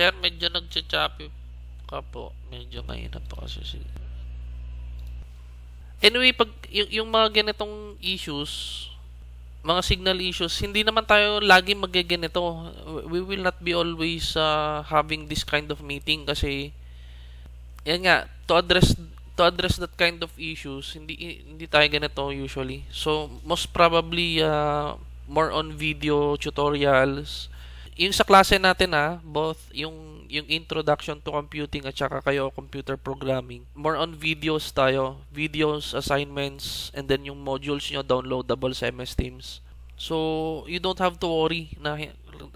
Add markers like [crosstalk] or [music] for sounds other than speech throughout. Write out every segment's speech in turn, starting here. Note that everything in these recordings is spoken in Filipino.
Sir, medyo nagchachapi ka po. Medyo mahirap po kasi sige. Anyway, pag yung, yung mga ganitong issues, mga signal issues, hindi naman tayo lagi magaganito. We will not be always uh, having this kind of meeting kasi yan nga, to address to address that kind of issues, hindi hindi tayo ganito usually. So, most probably uh, more on video tutorials yung sa klase natin ha, ah, both yung yung introduction to computing at saka kayo computer programming. More on videos tayo, videos, assignments, and then yung modules nyo downloadable sa MS Teams. So, you don't have to worry na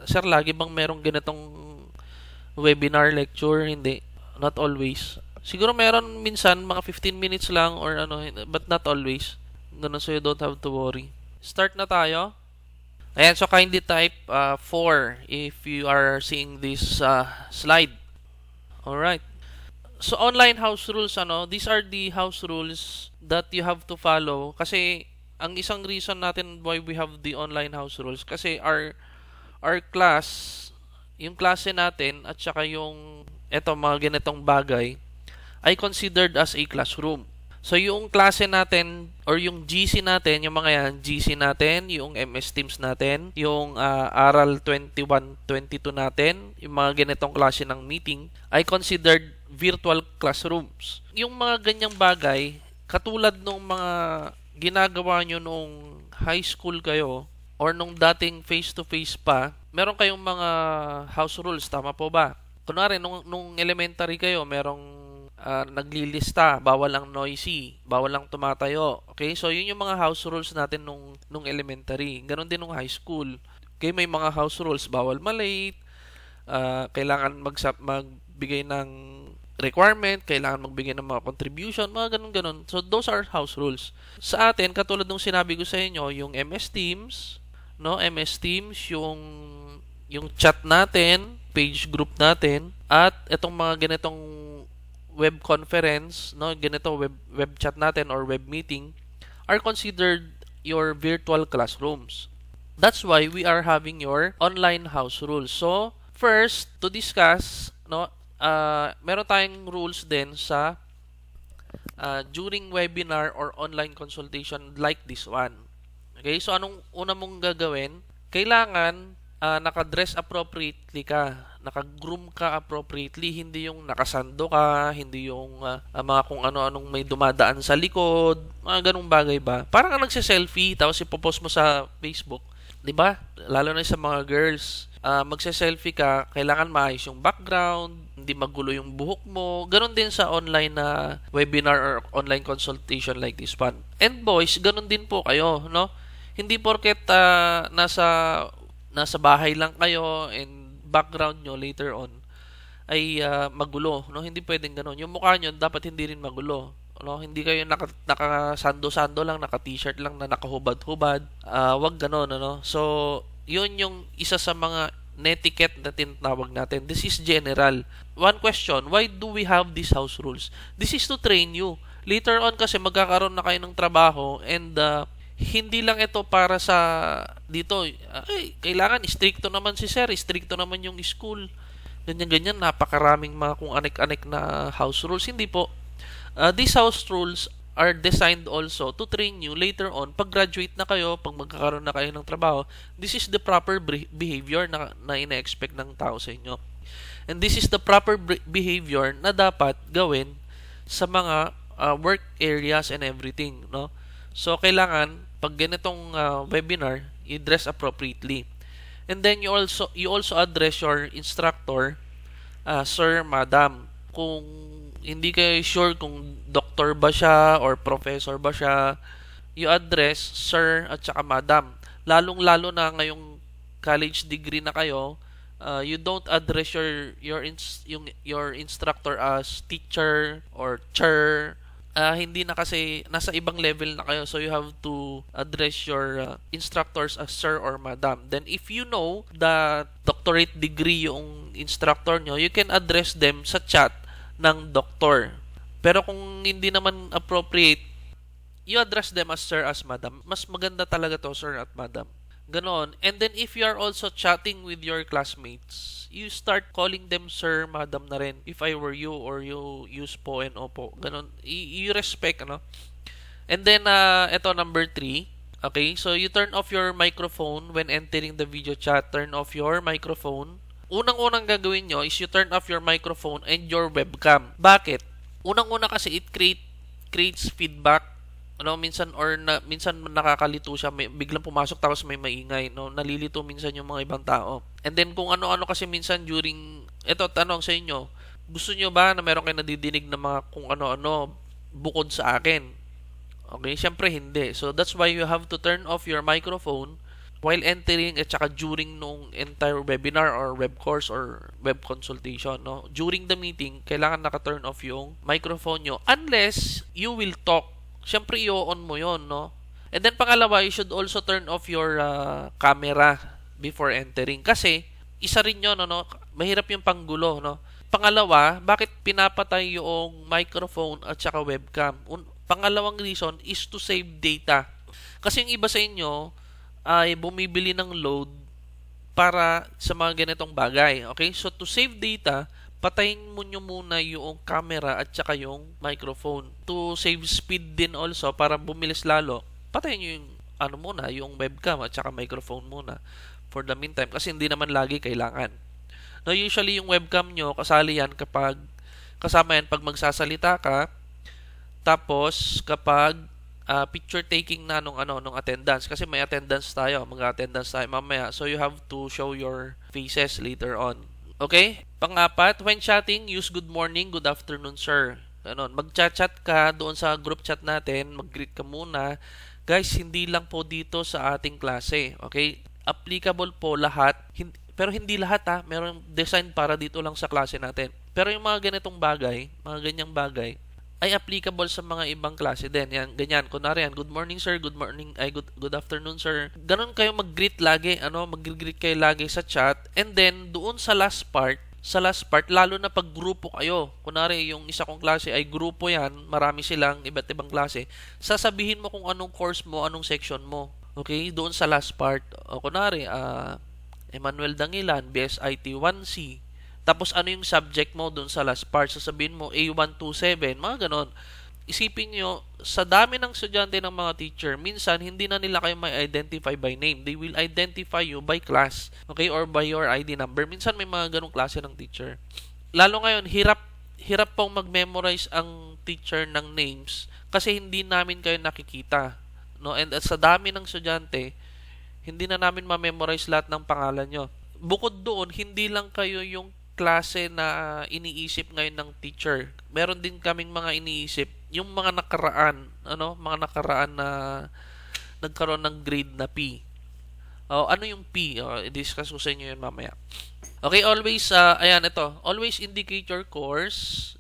sir lagi bang merong ganitong webinar lecture? Hindi, not always. Siguro meron minsan mga 15 minutes lang or ano, but not always. Ganun so you don't have to worry. Start na tayo. Ayan, so kindly type uh, 4 if you are seeing this uh, slide. Alright. So, online house rules, ano, these are the house rules that you have to follow kasi ang isang reason natin why we have the online house rules kasi our our class, yung klase natin at saka yung eto mga ganitong bagay ay considered as a classroom. So yung klase natin or yung GC natin, yung mga yan, GC natin, yung MS Teams natin, yung uh, Aral 21-22 natin, yung mga ganitong klase ng meeting ay considered virtual classrooms. Yung mga ganyang bagay, katulad nung mga ginagawa nyo nung high school kayo or nung dating face-to-face pa, meron kayong mga house rules, tama po ba? Kunwari, nung, nung elementary kayo, merong Ah, naglilista, bawal ang noisy, bawal ang tumatayo. Okay? So, yun yung mga house rules natin nung, nung elementary. Ganon din nung high school. Okay, may mga house rules, bawal malate, uh, kailangan magsap, magbigay ng requirement, kailangan magbigay ng mga contribution, mga ganun-ganun. So, those are house rules. Sa atin, katulad nung sinabi ko sa inyo, yung MS Teams, no, MS Teams, yung, yung chat natin, page group natin, at itong mga ganitong web conference, no, ganito web web chat natin or web meeting are considered your virtual classrooms. That's why we are having your online house rules. So, first to discuss, no, uh, meron tayong rules din sa uh, during webinar or online consultation like this one. Okay? So, anong una mong gagawin? Kailangan uh, naka-dress appropriately ka nakagroom ka appropriately, hindi yung nakasando ka, hindi yung uh, mga kung ano-anong may dumadaan sa likod, mga ganung bagay ba. Parang ka nagse-selfie tapos ipopost mo sa Facebook, 'di ba? Lalo na sa mga girls, uh, magse-selfie ka, kailangan maayos yung background, hindi magulo yung buhok mo. Ganon din sa online na uh, webinar or online consultation like this one. And boys, ganon din po kayo, no? Hindi porket uh, nasa nasa bahay lang kayo and background nyo later on ay uh, magulo, no? Hindi pwedeng ganoon. Yung mukha nyo dapat hindi rin magulo, no? Hindi kayo naka, naka sando-sando lang, naka t-shirt lang na nakahubad-hubad. Uh, wag ganoon, ano? So, yun yung isa sa mga netiquette na tinatawag natin. This is general. One question, why do we have these house rules? This is to train you. Later on kasi magkakaroon na kayo ng trabaho and uh, hindi lang ito para sa dito ay kailangan stricto naman si sir stricto naman yung school ganyan ganyan napakaraming mga kung anek-anek na house rules hindi po uh, these house rules are designed also to train you later on pag graduate na kayo pag magkakaroon na kayo ng trabaho this is the proper behavior na, na ina-expect ng tao sa inyo and this is the proper behavior na dapat gawin sa mga uh, work areas and everything no So, kailangan, pag ganitong uh, webinar, you dress appropriately. And then, you also, you also address your instructor, uh, sir, madam. Kung hindi kayo sure kung doctor ba siya or professor ba siya, you address sir at saka madam. Lalong-lalo na ngayong college degree na kayo, uh, you don't address your your ins- yung, your instructor as teacher or chair uh, hindi na kasi nasa ibang level na kayo so you have to address your uh, instructors as sir or madam then if you know the doctorate degree yung instructor nyo you can address them sa chat ng doctor pero kung hindi naman appropriate you address them as sir as madam mas maganda talaga to sir at madam Ganon. And then if you are also chatting with your classmates, you start calling them sir, madam na rin. If I were you or you use po and opo. Ganon. Y- you respect, ano? And then, uh, ah, ito number three. Okay, so you turn off your microphone when entering the video chat. Turn off your microphone. Unang-unang gagawin nyo is you turn off your microphone and your webcam. Bakit? Unang-una kasi it create, creates feedback ano minsan or na, minsan nakakalito siya may biglang pumasok tapos may maingay no nalilito minsan yung mga ibang tao and then kung ano-ano kasi minsan during eto tanong sa inyo gusto niyo ba na meron kayo nadidinig na mga kung ano-ano bukod sa akin okay syempre hindi so that's why you have to turn off your microphone while entering at saka during nung entire webinar or web course or web consultation no during the meeting kailangan naka-turn off yung microphone nyo unless you will talk syempre i-on mo yon no? And then pangalawa, you should also turn off your uh, camera before entering kasi isa rin yon no? Mahirap yung panggulo, no? Pangalawa, bakit pinapatay yung microphone at saka webcam? Un- pangalawang reason is to save data. Kasi yung iba sa inyo ay bumibili ng load para sa mga ganitong bagay. Okay? So, to save data, patayin mo nyo muna yung camera at saka yung microphone. To save speed din also para bumilis lalo, patayin nyo yung ano muna, yung webcam at saka microphone muna for the meantime kasi hindi naman lagi kailangan. No, usually yung webcam nyo, kasali yan kapag kasama yan pag magsasalita ka tapos kapag uh, picture taking na nung ano nung attendance kasi may attendance tayo mag-attendance tayo mamaya so you have to show your faces later on okay Pangapat, when chatting, use good morning, good afternoon, sir. Ganon. Mag-chat ka doon sa group chat natin, mag-greet ka muna. Guys, hindi lang po dito sa ating klase. Okay? Applicable po lahat. Hindi, pero hindi lahat ha. Merong design para dito lang sa klase natin. Pero yung mga ganitong bagay, mga ganyang bagay, ay applicable sa mga ibang klase din. Yan, ganyan. Kunwari yan, good morning sir, good morning, ay good, good afternoon sir. Ganon kayo mag-greet lagi, ano, mag-greet kayo lagi sa chat. And then, doon sa last part, sa last part, lalo na pag grupo kayo, kunari yung isa kong klase ay grupo yan, marami silang iba't ibang klase, sasabihin mo kung anong course mo, anong section mo. Okay? Doon sa last part. O kunari, uh, ah, Emmanuel Dangilan, BSIT 1C. Tapos ano yung subject mo doon sa last part? Sasabihin mo A127, mga ganon isipin nyo, sa dami ng estudyante ng mga teacher, minsan hindi na nila kayo may identify by name. They will identify you by class, okay, or by your ID number. Minsan may mga ganong klase ng teacher. Lalo ngayon, hirap hirap pong mag-memorize ang teacher ng names kasi hindi namin kayo nakikita. No? And at sa dami ng estudyante, hindi na namin ma-memorize lahat ng pangalan nyo. Bukod doon, hindi lang kayo yung klase na iniisip ngayon ng teacher. Meron din kaming mga iniisip, yung mga nakaraan, ano, mga nakaraan na nagkaroon ng grade na P. Oh, ano yung P? Oh, i-discuss ko sa inyo yun mamaya. Okay, always, uh, ayan, ito. Always indicate your course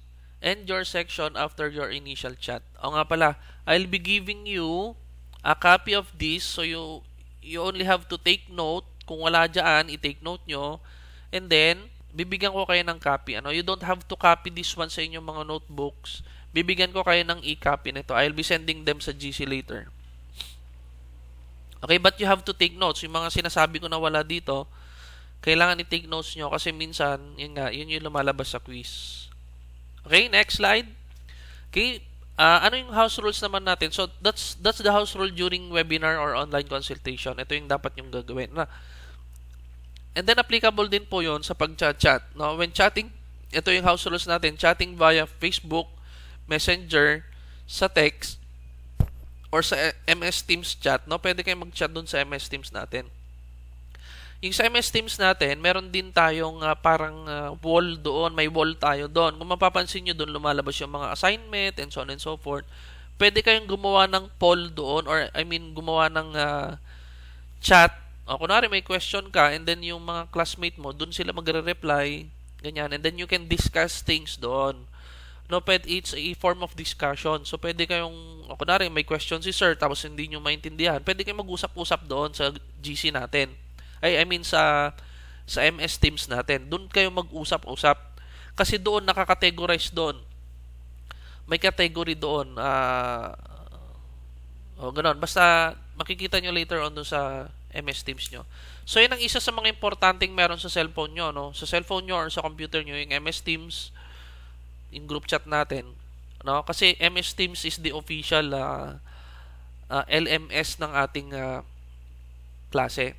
and your section after your initial chat. O oh, nga pala, I'll be giving you a copy of this so you you only have to take note. Kung wala diyan, i-take note nyo. And then, bibigyan ko kayo ng copy. Ano, you don't have to copy this one sa inyong mga notebooks. Bibigyan ko kayo ng e-copy nito. I'll be sending them sa GC later. Okay, but you have to take notes. Yung mga sinasabi ko na wala dito, kailangan i-take notes nyo kasi minsan, yun nga, yun yung lumalabas sa quiz. Okay, next slide. Okay, uh, ano yung house rules naman natin? So, that's that's the house rule during webinar or online consultation. Ito yung dapat yung gagawin. Na, And then applicable din po 'yon sa pag-chat. chat No? When chatting, ito yung house rules natin, chatting via Facebook, Messenger, sa text or sa MS Teams chat, no? Pwede kayong mag-chat doon sa MS Teams natin. Yung sa MS Teams natin, meron din tayong uh, parang uh, wall doon, may wall tayo doon. Kung mapapansin nyo doon, lumalabas yung mga assignment and so on and so forth. Pwede kayong gumawa ng poll doon or I mean gumawa ng uh, chat o, ah, kunwari may question ka and then yung mga classmate mo, doon sila magre-reply, ganyan. And then you can discuss things doon. No, pet it's a form of discussion. So, pwede kayong, o, ah, kunwari may question si sir tapos hindi nyo maintindihan, pwede kayong mag-usap-usap doon sa GC natin. Ay, I mean sa sa MS Teams natin. Doon kayo mag-usap-usap. Kasi doon, nakakategorize doon. May category doon. Uh, ah, o, oh, ganun. Basta, makikita nyo later on doon sa MS Teams nyo. So, yan ang isa sa mga importanteng meron sa cellphone nyo. No? Sa cellphone nyo or sa computer nyo, yung MS Teams, yung group chat natin. No? Kasi MS Teams is the official uh, ah, uh, ah, LMS ng ating uh, klase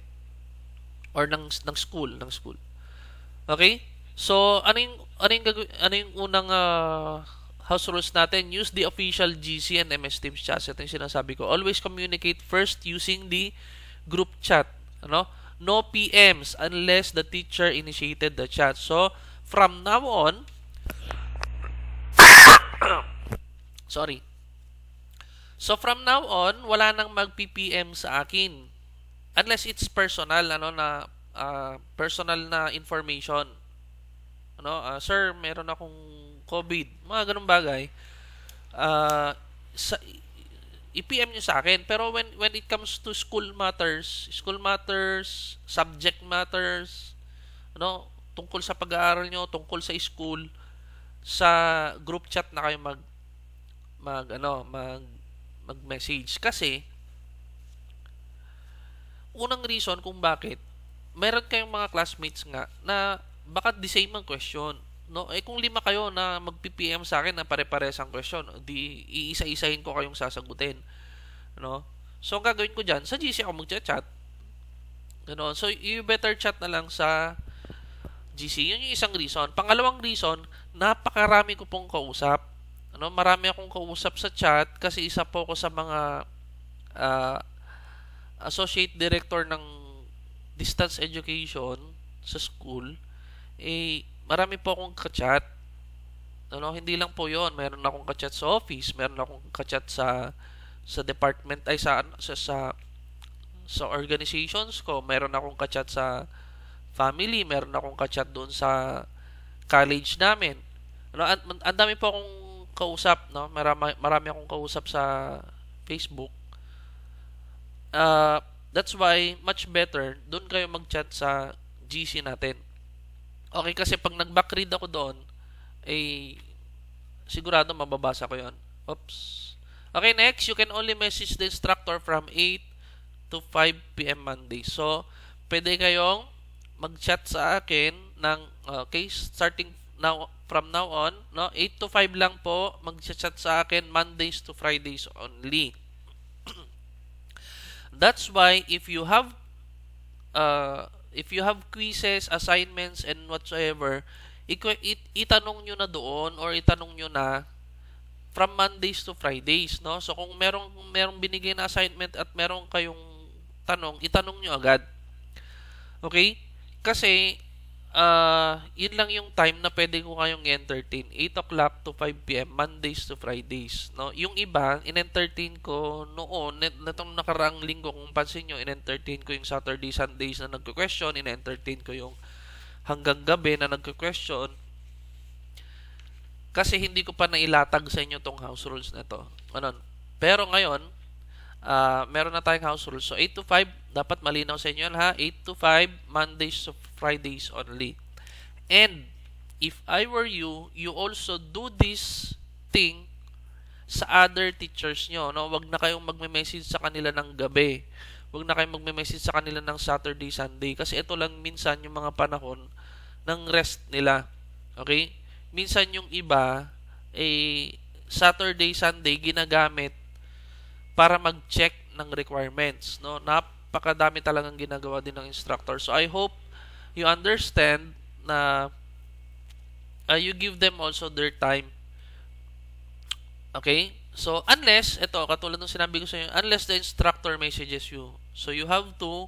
or ng ng school, ng school. Okay? So, ano yung, ano yung, ano yung unang uh, house rules natin, use the official GC and MS Teams chat. Ito yung sinasabi ko. Always communicate first using the group chat. Ano? No PMs unless the teacher initiated the chat. So, from now on, [coughs] sorry. So, from now on, wala nang mag-PPM sa akin. Unless it's personal, ano, na uh, personal na information. Ano, uh, sir, meron akong COVID. Mga ganung bagay. Uh, sa, i-PM nyo sa akin. Pero when, when it comes to school matters, school matters, subject matters, ano, tungkol sa pag-aaral nyo, tungkol sa school, sa group chat na kayo mag mag ano, mag mag-message kasi unang reason kung bakit meron kayong mga classmates nga na baka the same ang question No? Eh kung lima kayo na mag-PPM sa akin na pare pares ang question, di iisa-isahin ko kayong sasagutin. No? So ang gagawin ko diyan, sa GC ako magcha-chat. Ganun. So you better chat na lang sa GC. Yun yung isang reason. Pangalawang reason, napakarami ko pong kausap. Ano, marami akong kausap sa chat kasi isa po ako sa mga uh, associate director ng distance education sa school. Eh, marami po akong kachat. Ano, hindi lang po 'yon. Meron akong kachat sa office, meron akong kachat sa sa department ay sa ano, sa sa, sa organizations ko, meron akong kachat sa family, meron akong kachat doon sa college namin. Ano, ang, ang dami po akong kausap, no? Marami, marami akong kausap sa Facebook. Uh, that's why much better doon kayo mag-chat sa GC natin. Okay, kasi pag nag-back ako doon, eh, sigurado mababasa ko yon. Oops. Okay, next, you can only message the instructor from 8 to 5 p.m. Monday. So, pwede kayong mag-chat sa akin ng, okay, uh, starting now from now on, no, 8 to 5 lang po, mag-chat sa akin Mondays to Fridays only. [clears throat] That's why if you have uh, If you have quizzes, assignments, and whatsoever, it, it, itanong nyo na doon or itanong nyo na from Mondays to Fridays, no? So, kung merong, merong binigay na assignment at meron kayong tanong, itanong nyo agad. Okay? Kasi, uh, yun lang yung time na pwede ko kayong entertain. 8 o'clock to 5 p.m. Mondays to Fridays. No? Yung iba, in-entertain ko noon, net, nakaraang linggo, kung pansin nyo, in-entertain ko yung Saturday, Sundays na nagko-question, in-entertain ko yung hanggang gabi na nagko-question. Kasi hindi ko pa nailatag sa inyo tong house rules na to. Ano? Pero ngayon, uh, meron na tayong house rules. So, 8 to 5, dapat malinaw sa inyo ha. 8 to 5, Mondays to Fridays only. And, if I were you, you also do this thing sa other teachers nyo. No? Huwag na kayong magme-message sa kanila ng gabi. Huwag na kayong magme-message sa kanila ng Saturday, Sunday. Kasi ito lang minsan yung mga panahon ng rest nila. Okay? Minsan yung iba, eh, Saturday, Sunday, ginagamit para mag-check ng requirements. No? Napakadami talagang ginagawa din ng instructor. So, I hope you understand na uh, you give them also their time. Okay? So, unless, ito, katulad ng sinabi ko sa inyo, unless the instructor messages you. So, you have to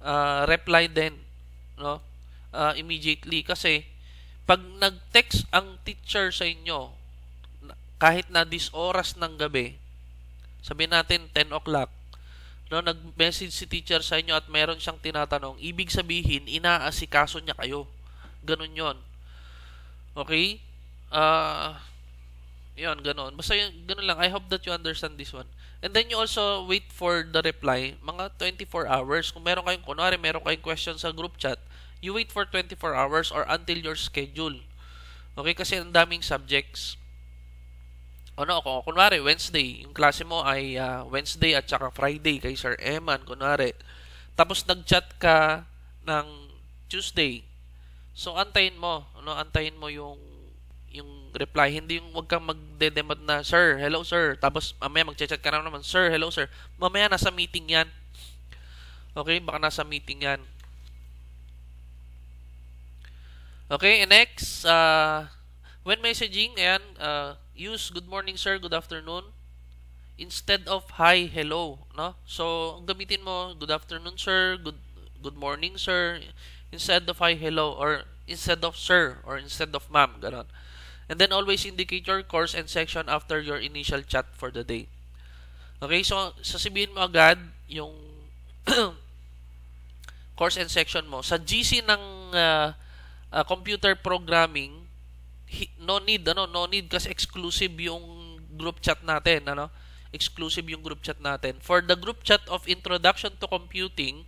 uh, reply then, no? Uh, immediately. Kasi, pag nag-text ang teacher sa inyo, kahit na this oras ng gabi, sabi natin 10 o'clock. No, nag-message si teacher sa inyo at meron siyang tinatanong. Ibig sabihin, inaasikaso niya kayo. Ganun 'yon. Okay? Ah, uh, 'yon ganun. Basta yun, ganun lang. I hope that you understand this one. And then you also wait for the reply mga 24 hours. Kung meron kayong kunwari, meron kayong question sa group chat, you wait for 24 hours or until your schedule. Okay? Kasi ang daming subjects ano ako, kunwari Wednesday, yung klase mo ay uh, Wednesday at saka Friday kay Sir Eman, kunwari. Tapos nag-chat ka ng Tuesday. So antayin mo, ano, antayin mo yung yung reply. Hindi yung wag kang magdedemot na, Sir, hello sir. Tapos mamaya mag-chat ka na naman, Sir, hello sir. Mamaya nasa meeting yan. Okay, baka nasa meeting yan. Okay, and next, uh, when messaging, ayan, uh, use good morning sir, good afternoon instead of hi, hello, no? So, gamitin mo good afternoon sir, good good morning sir instead of hi, hello or instead of sir or instead of ma'am, ganun. And then always indicate your course and section after your initial chat for the day. Okay, so sasabihin mo agad yung [clears throat] course and section mo sa GC ng uh, uh, computer programming no need ano, no need kasi exclusive yung group chat natin, ano? Exclusive yung group chat natin. For the group chat of Introduction to Computing,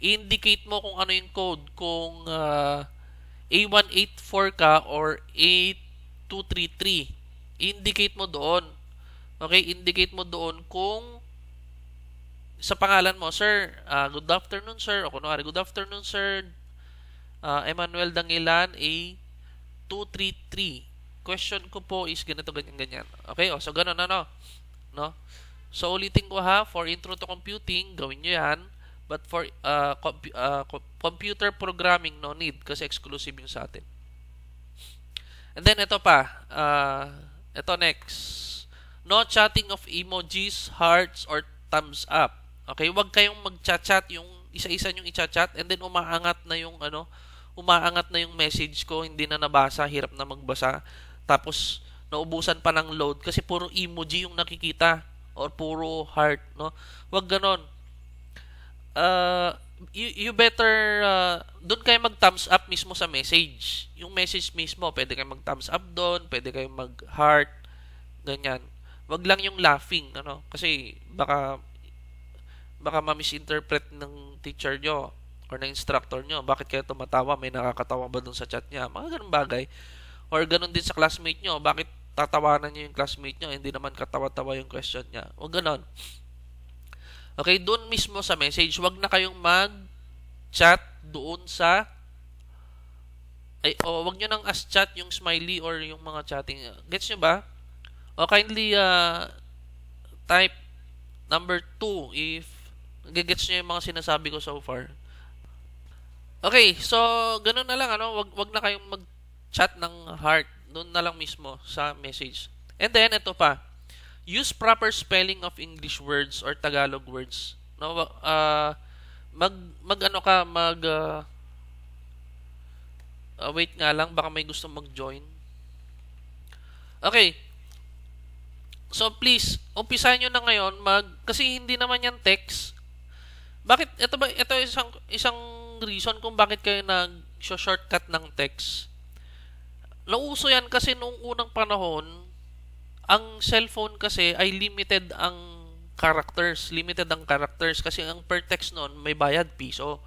indicate mo kung ano yung code kung uh, ah, A184 ka or A233. Indicate mo doon. Okay, indicate mo doon kung sa pangalan mo, sir, uh, good afternoon, sir. O kunwari, good afternoon, sir. Uh, Emmanuel Dangilan, A 233. Question ko po is ganito, ganyan, ganyan. Okay, oh, so ganun, ano? No? So, ulitin ko ha, for intro to computing, gawin nyo yan. But for uh, comp uh, computer programming, no need kasi exclusive yung sa atin. And then, ito pa. Uh, ito next. No chatting of emojis, hearts, or thumbs up. Okay, huwag kayong mag-chat-chat yung isa-isa yung i-chat-chat and then umaangat na yung ano, umaangat na yung message ko, hindi na nabasa, hirap na magbasa. Tapos, naubusan pa ng load kasi puro emoji yung nakikita or puro heart, no? Huwag ganon. Uh, you, you better, uh, ah, doon kayo mag-thumbs up mismo sa message. Yung message mismo, pwede kayo mag-thumbs up doon, pwede kayo mag-heart, ganyan. Huwag lang yung laughing, ano? Kasi baka baka ma-misinterpret ng teacher nyo or ng instructor nyo, bakit kayo tumatawa? May nakakatawa ba dun sa chat niya? Mga ganun bagay. Or ganun din sa classmate nyo, bakit tatawanan nyo yung classmate nyo, hindi naman katawa-tawa yung question niya. O ganun. Okay, doon mismo sa message, wag na kayong mag-chat doon sa ay oh, wag niyo nang as chat yung smiley or yung mga chatting. Gets niyo ba? O kindly uh, type number 2 if gets niyo yung mga sinasabi ko so far. Okay, so ganun na lang ano, wag wag na kayong mag-chat ng heart doon na lang mismo sa message. And then ito pa. Use proper spelling of English words or Tagalog words. No, uh, mag mag ano ka mag uh, uh, wait nga lang baka may gusto mag-join. Okay. So please, umpisahan niyo na ngayon mag kasi hindi naman 'yan text. Bakit ito ba ito isang isang reason kung bakit kayo nag-shortcut ng text. Nauso yan kasi noong unang panahon, ang cellphone kasi ay limited ang characters. Limited ang characters kasi ang per text noon may bayad piso.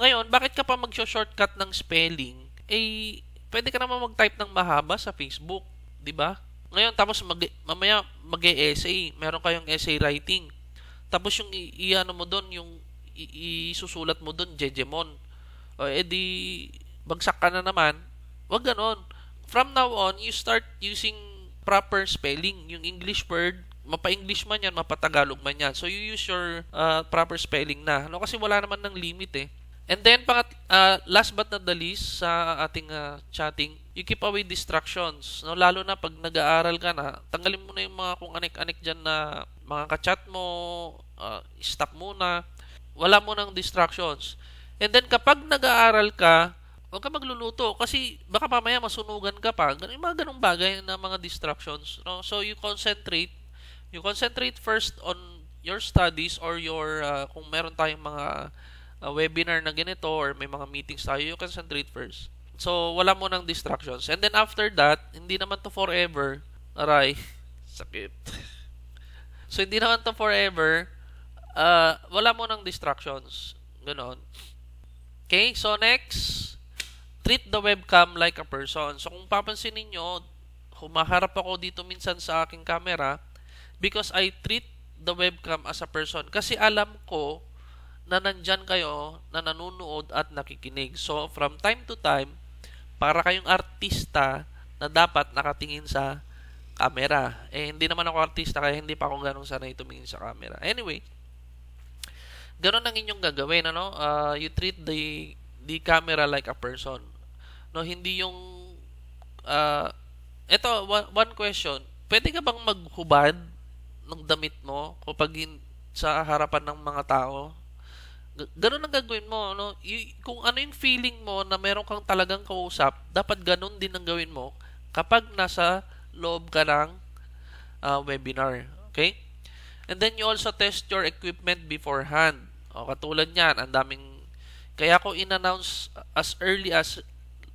Ngayon, bakit ka pa mag-shortcut ng spelling? Eh, pwede ka naman mag-type ng mahaba sa Facebook, di ba? Ngayon, tapos mag, mamaya mag-essay. e Meron kayong essay writing. Tapos yung i-ano mo doon, yung isusulat mo doon Jejemon. O edi eh, bagsak ka na naman. Wag ganon. From now on, you start using proper spelling. Yung English word, mapa-English man yan, mapa-Tagalog man yan. So, you use your uh, proper spelling na. Ano? kasi wala naman ng limit eh. And then, pangat, uh, last but not the least, sa ating uh, chatting, you keep away distractions. No? Lalo na pag nag-aaral ka na, tanggalin mo na yung mga kung anik-anik dyan na mga kachat mo, uh, stop muna wala mo ng distractions. And then kapag nag-aaral ka, huwag ka magluluto kasi baka pamaya masunugan ka pa. Ganun, yung mga ganung bagay na mga distractions. No? So you concentrate. You concentrate first on your studies or your, uh, kung meron tayong mga uh, webinar na ganito or may mga meetings tayo, you concentrate first. So, wala mo ng distractions. And then after that, hindi naman to forever. Aray, [laughs] sakit. So, hindi naman to forever uh, wala mo ng distractions. Ganon. Okay, so next, treat the webcam like a person. So kung papansin ninyo, humaharap ako dito minsan sa aking camera because I treat the webcam as a person. Kasi alam ko na nandyan kayo na nanonood at nakikinig. So from time to time, para kayong artista na dapat nakatingin sa camera. Eh, hindi naman ako artista kaya hindi pa ako ganun sanay tumingin sa camera. Anyway, ganun ang inyong gagawin ano uh, you treat the the camera like a person no hindi yung uh, ah, ito one, one question pwede ka bang maghubad ng damit mo kapag in, sa harapan ng mga tao ganun ang gagawin mo no y- kung ano yung feeling mo na meron kang talagang kausap dapat ganun din ang gawin mo kapag nasa loob ka ng uh, webinar okay and then you also test your equipment beforehand o, oh, katulad niyan, ang daming... Kaya ko in-announce as early as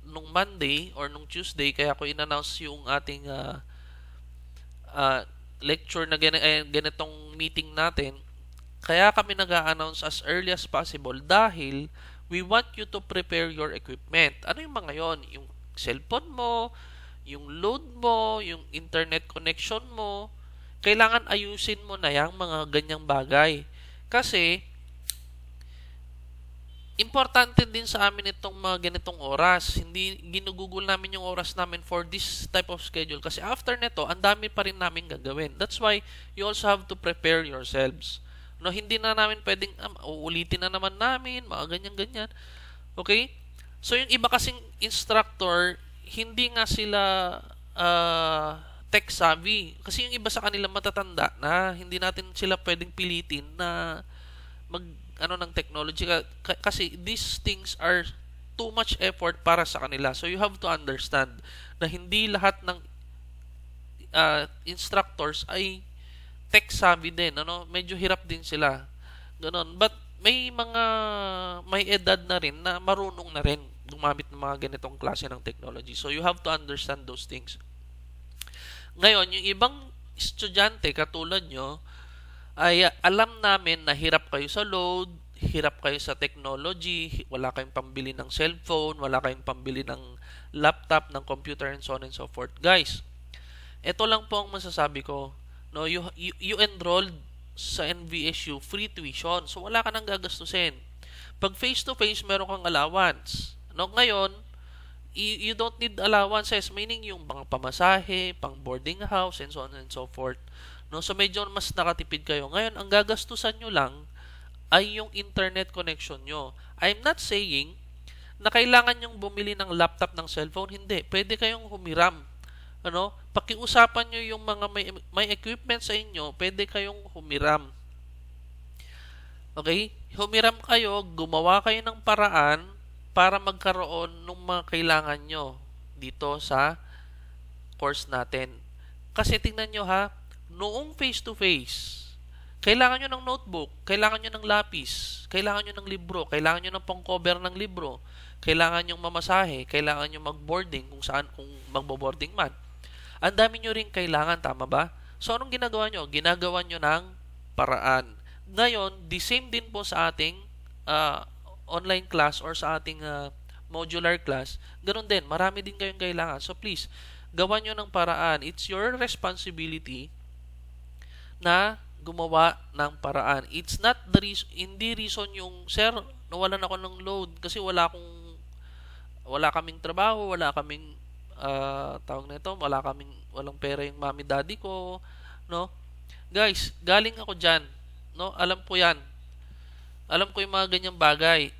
nung Monday or nung Tuesday, kaya ko in-announce yung ating uh, uh, lecture na eh, ganitong meeting natin. Kaya kami nag-a-announce as early as possible dahil we want you to prepare your equipment. Ano yung mga yon? Yung cellphone mo, yung load mo, yung internet connection mo. Kailangan ayusin mo na yung mga ganyang bagay. Kasi, importante din sa amin itong mga ganitong oras. Hindi ginugugol namin yung oras namin for this type of schedule kasi after nito, ang dami pa rin namin gagawin. That's why you also have to prepare yourselves. No, hindi na namin pwedeng um, uulitin na naman namin, mga ganyan-ganyan. Okay? So yung iba kasing instructor, hindi nga sila uh, tech savvy. Kasi yung iba sa kanila matatanda na hindi natin sila pwedeng pilitin na mag ano ng technology kasi these things are too much effort para sa kanila. So you have to understand na hindi lahat ng uh, instructors ay tech savvy din, ano? Medyo hirap din sila. Ganun. But may mga may edad na rin na marunong na rin gumamit ng mga ganitong klase ng technology. So you have to understand those things. Ngayon, yung ibang estudyante katulad nyo, ay ah, alam namin na hirap kayo sa load, hirap kayo sa technology, wala kayong pambili ng cellphone, wala kayong pambili ng laptop, ng computer, and so on and so forth. Guys, ito lang po ang masasabi ko. No, you, you, you enrolled sa NVSU free tuition. So, wala ka nang gagastusin. Pag face-to-face, meron kang allowance. No, ngayon, you, don't need allowances, meaning yung pang pamasahe, pang boarding house, and so on and so forth. No? So medyo mas nakatipid kayo. Ngayon, ang gagastusan nyo lang ay yung internet connection nyo. I'm not saying na kailangan yung bumili ng laptop ng cellphone. Hindi. Pwede kayong humiram. Ano? Pakiusapan nyo yung mga may, may equipment sa inyo. Pwede kayong humiram. Okay? Humiram kayo, gumawa kayo ng paraan para magkaroon ng mga kailangan nyo dito sa course natin. Kasi tingnan nyo ha, noong face-to-face, kailangan nyo ng notebook, kailangan nyo ng lapis, kailangan nyo ng libro, kailangan nyo ng pang-cover ng libro, kailangan nyo mamasahe, kailangan nyo mag-boarding kung saan, kung magbo-boarding man. Ang dami nyo rin kailangan, tama ba? So, anong ginagawa nyo? Ginagawa nyo ng paraan. Ngayon, the same din po sa ating uh, online class or sa ating uh, modular class, ganun din, marami din kayong kailangan. So please, gawan nyo ng paraan. It's your responsibility na gumawa ng paraan. It's not the reason, hindi reason yung, sir, nawalan ako ng load kasi wala akong, wala kaming trabaho, wala kaming, uh, tawag nito, wala kaming, walang pera yung mami daddy ko, no? Guys, galing ako dyan, no? Alam ko yan. Alam ko yung mga ganyang bagay.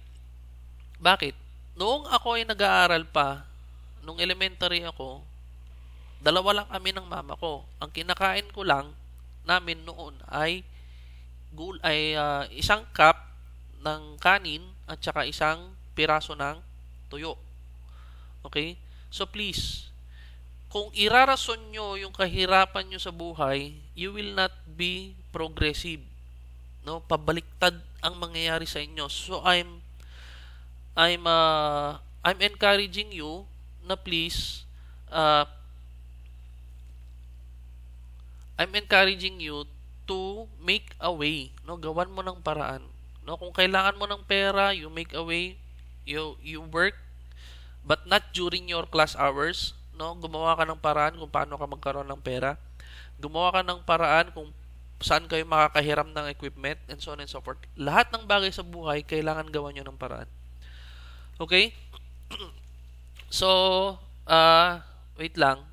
Bakit? Noong ako ay nag-aaral pa, nung elementary ako, dalawa lang kami ng mama ko. Ang kinakain ko lang, namin noon ay gul ay uh, isang cup ng kanin at saka isang piraso ng tuyo. Okay? So please, kung irarason nyo yung kahirapan nyo sa buhay, you will not be progressive. No? Pabaliktad ang mangyayari sa inyo. So I'm I'm uh, I'm encouraging you na please uh, I'm encouraging you to make a way. No, gawan mo ng paraan. No, kung kailangan mo ng pera, you make a way. You you work but not during your class hours. No, gumawa ka ng paraan kung paano ka magkaroon ng pera. Gumawa ka ng paraan kung saan kayo makakahiram ng equipment and so on and so forth. Lahat ng bagay sa buhay kailangan gawan niyo ng paraan. Okay? [clears throat] so, uh, wait lang.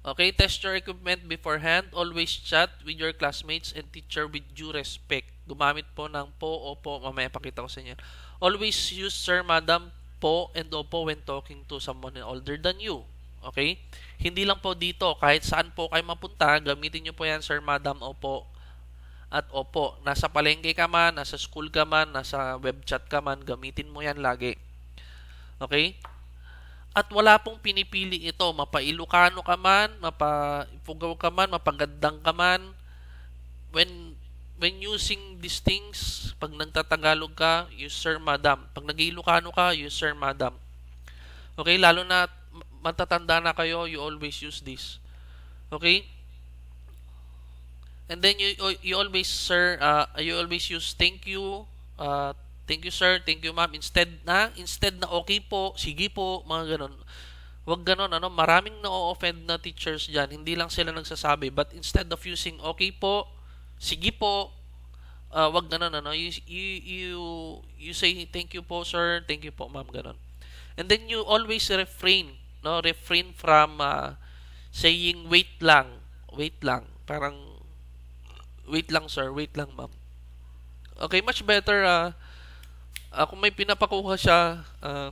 Okay, test your equipment beforehand. Always chat with your classmates and teacher with due respect. Gumamit po ng po, opo, mamaya pakita ko sa inyo. Always use sir, madam, po, and opo when talking to someone older than you. Okay? Hindi lang po dito, kahit saan po kayo mapunta, gamitin nyo po yan, sir, madam, opo, at opo. Nasa palengke ka man, nasa school ka man, nasa web chat ka man, gamitin mo yan lagi. Okay? at wala pong pinipili ito. Mapailukano ka man, mapaifugaw ka man, mapagandang ka man. When, when using these things, pag nagtatagalog ka, you sir, madam. Pag nag ka, you sir, madam. Okay, lalo na matatanda na kayo, you always use this. Okay? And then you you always sir uh, you always use thank you uh, thank you sir, thank you ma'am. Instead na, instead na okay po, sige po, mga ganun. Huwag ganun, ano, maraming na-offend na teachers dyan. Hindi lang sila nagsasabi. But instead of using okay po, sige po, uh, huwag ganun, ano, you, you, you, you say thank you po sir, thank you po ma'am, ganun. And then you always refrain, no, refrain from uh, saying wait lang, wait lang. Parang, wait lang sir, wait lang ma'am. Okay, much better, uh, uh, kung may pinapakuha siya, uh,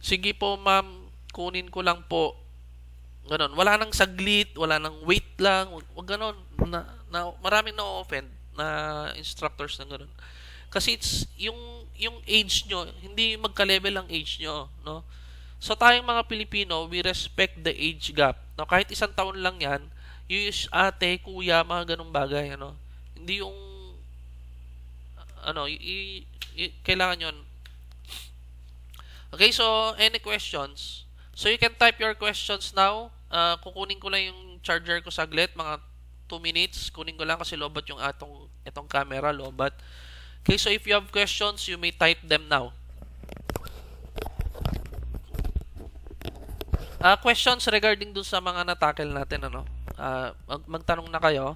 sige po ma'am, kunin ko lang po. Ganon. Wala nang saglit, wala nang wait lang, wag, wag ganon. Na, na, maraming na-offend na instructors na ganon. Kasi it's, yung, yung age nyo, hindi magka-level ang age nyo, no? So tayong mga Pilipino, we respect the age gap. No, kahit isang taon lang 'yan, yung ate, kuya, mga ganung bagay ano. Hindi yung ano, y- kailangan yon Okay, so any questions? So you can type your questions now. Uh, kukunin ko lang yung charger ko saglit, mga 2 minutes. Kunin ko lang kasi lobat yung atong itong camera, lobat. Okay, so if you have questions, you may type them now. Uh, questions regarding dun sa mga natakel natin ano. Uh, mag magtanong na kayo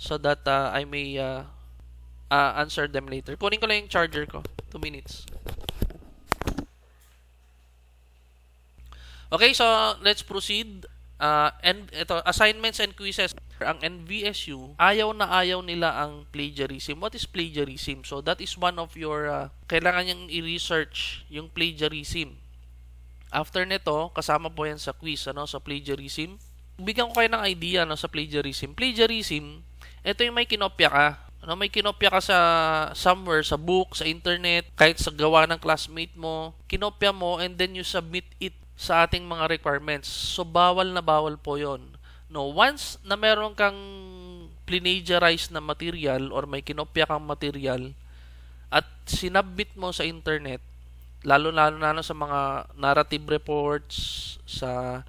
so that uh, I may uh, uh, answer them later. Kunin ko lang yung charger ko. 2 minutes. Okay, so let's proceed. Uh, and ito, assignments and quizzes. Ang NVSU, ayaw na ayaw nila ang plagiarism. What is plagiarism? So that is one of your, uh, kailangan niyang i-research yung plagiarism. After nito, kasama po yan sa quiz, ano, sa plagiarism. Bigyan ko kayo ng idea no, sa plagiarism. Plagiarism, ito yung may kinopya ka ano, may kinopya ka sa somewhere, sa book, sa internet, kahit sa gawa ng classmate mo, kinopya mo and then you submit it sa ating mga requirements. So, bawal na bawal po yon. No, once na meron kang plagiarize na material or may kinopya kang material at sinabit mo sa internet, lalo-lalo na sa mga narrative reports, sa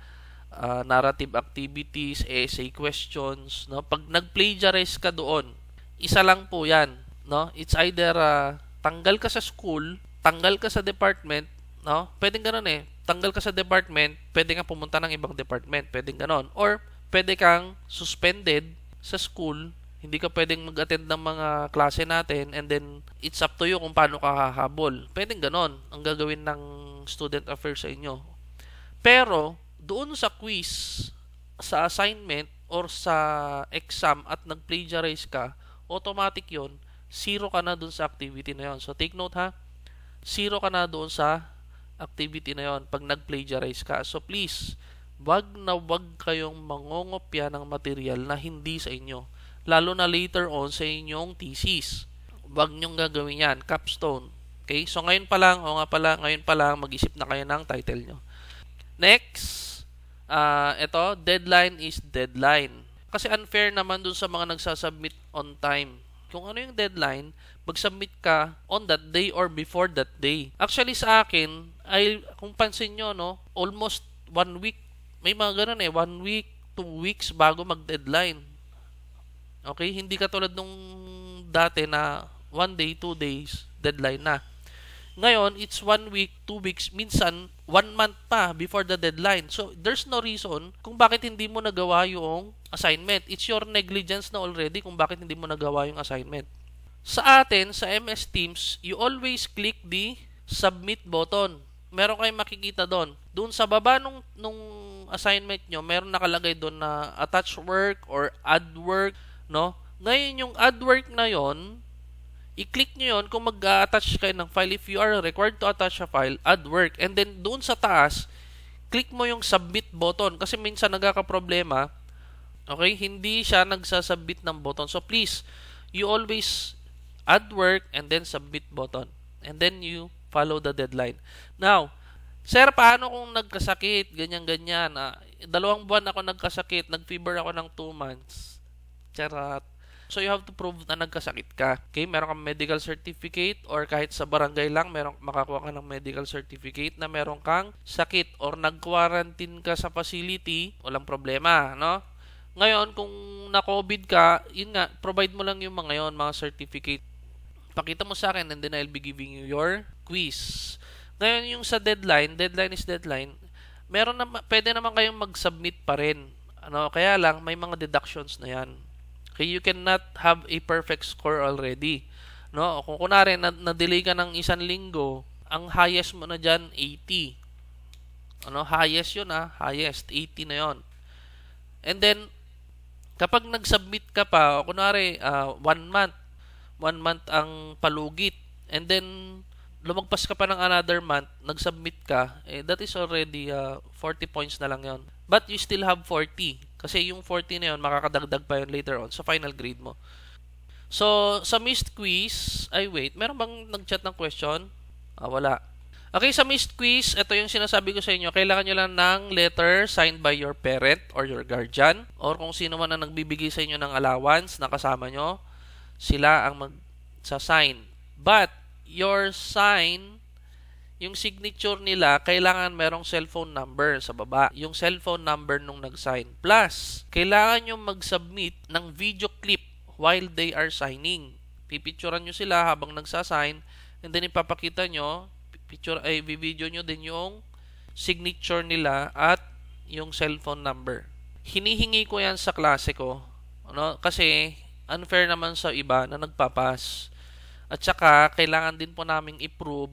uh, narrative activities, essay questions, no? pag nag-plagiarize ka doon, isa lang po 'yan, no? It's either uh, tanggal ka sa school, tanggal ka sa department, no? Pwedeng ganun eh. Tanggal ka sa department, pwede kang pumunta ng ibang department, pwedeng ganun. Or pwede kang suspended sa school, hindi ka pwedeng mag-attend ng mga klase natin and then it's up to you kung paano ka hahabol. Pwedeng ganun ang gagawin ng student affairs sa inyo. Pero doon sa quiz, sa assignment or sa exam at nag-plagiarize ka, automatic yon zero ka na dun sa activity na yon. So, take note ha, zero ka na doon sa activity na yon pag nagplagiarize ka. So, please, wag na wag kayong mangongopya ng material na hindi sa inyo. Lalo na later on sa inyong thesis. Wag nyong gagawin yan, capstone. Okay? So, ngayon pa lang, o nga pala, ngayon pa lang, mag-isip na kayo ng title nyo. Next, uh, ah, ito, deadline is deadline. Kasi unfair naman dun sa mga nagsasubmit on time. Kung ano yung deadline, mag-submit ka on that day or before that day. Actually sa akin, ay kung pansin nyo, no, almost one week, may mga ganun eh, one week, two weeks bago mag-deadline. Okay? Hindi katulad nung dati na one day, two days, deadline na. Ngayon, it's one week, two weeks, minsan one month pa before the deadline. So, there's no reason kung bakit hindi mo nagawa yung assignment. It's your negligence na already kung bakit hindi mo nagawa yung assignment. Sa atin, sa MS Teams, you always click the submit button. Meron kayong makikita doon. Doon sa baba nung, nung assignment nyo, meron nakalagay doon na attach work or add work, no? Ngayon, yung add work na yon i-click nyo yon kung mag-attach kayo ng file. If you are required to attach a file, add work. And then, doon sa taas, click mo yung submit button. Kasi minsan nagkaka-problema, okay, hindi siya nagsasubmit ng button. So, please, you always add work and then submit button. And then, you follow the deadline. Now, sir, paano kung nagkasakit? Ganyan-ganyan. Ah, dalawang buwan ako nagkasakit. Nag-fever ako ng 2 months. Charot. So you have to prove na nagkasakit ka. Okay, meron kang medical certificate or kahit sa barangay lang meron makakuha ka ng medical certificate na meron kang sakit or nag-quarantine ka sa facility, walang problema, no? Ngayon, kung na-COVID ka, yun nga, provide mo lang yung mga yon mga certificate. Pakita mo sa akin and then I'll be giving you your quiz. Ngayon, yung sa deadline, deadline is deadline, meron na, pwede naman kayong mag-submit pa rin. Ano, kaya lang, may mga deductions na yan. Okay, you cannot have a perfect score already. No? Kung kunwari, na-delay ka ng isang linggo, ang highest mo na diyan 80. Ano? Highest 'yon ah. Highest. 80 na yon And then, kapag nag-submit ka pa, o kunwari, uh, one month, one month ang palugit, and then, lumagpas ka pa ng another month, nag-submit ka, eh, that is already uh, ah, 40 points na lang yon But you still have 40 kasi yung 40 na yun, makakadagdag pa yun later on sa final grade mo. So, sa missed quiz, ay wait, meron bang nag-chat ng question? Ah, wala. Okay, sa missed quiz, ito yung sinasabi ko sa inyo. Kailangan nyo lang ng letter signed by your parent or your guardian or kung sino man ang nagbibigay sa inyo ng allowance na kasama nyo, sila ang mag-sign. But, your sign yung signature nila, kailangan merong cellphone number sa baba. Yung cellphone number nung nag-sign. Plus, kailangan nyo mag-submit ng video clip while they are signing. Pipicturan nyo sila habang nagsasign and then ipapakita nyo, picture, ay, video nyo din yung signature nila at yung cellphone number. Hinihingi ko yan sa klase ko. Ano? Kasi unfair naman sa iba na nagpapas. At saka, kailangan din po naming i-prove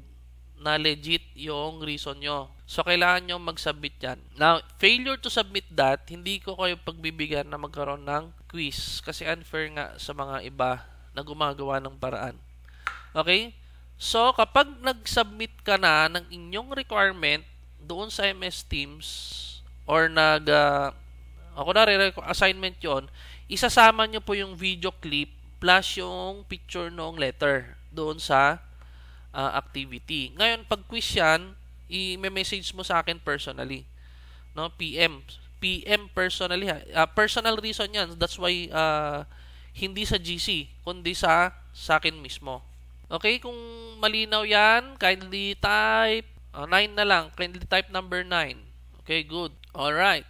na legit yung reason nyo. So, kailangan nyo mag-submit yan. Now, failure to submit that, hindi ko kayo pagbibigyan na magkaroon ng quiz kasi unfair nga sa mga iba na gumagawa ng paraan. Okay? So, kapag nag-submit ka na ng inyong requirement doon sa MS Teams or nag... Uh, ako na, assignment yon isasama niyo po yung video clip plus yung picture noong letter doon sa uh, activity. Ngayon, pag quiz yan, i-message mo sa akin personally. No, PM. PM personally. Ha? Uh, personal reason yan. That's why uh, hindi sa GC, kundi sa sa akin mismo. Okay, kung malinaw yan, kindly type uh, 9 na lang. Kindly type number 9. Okay, good. Alright.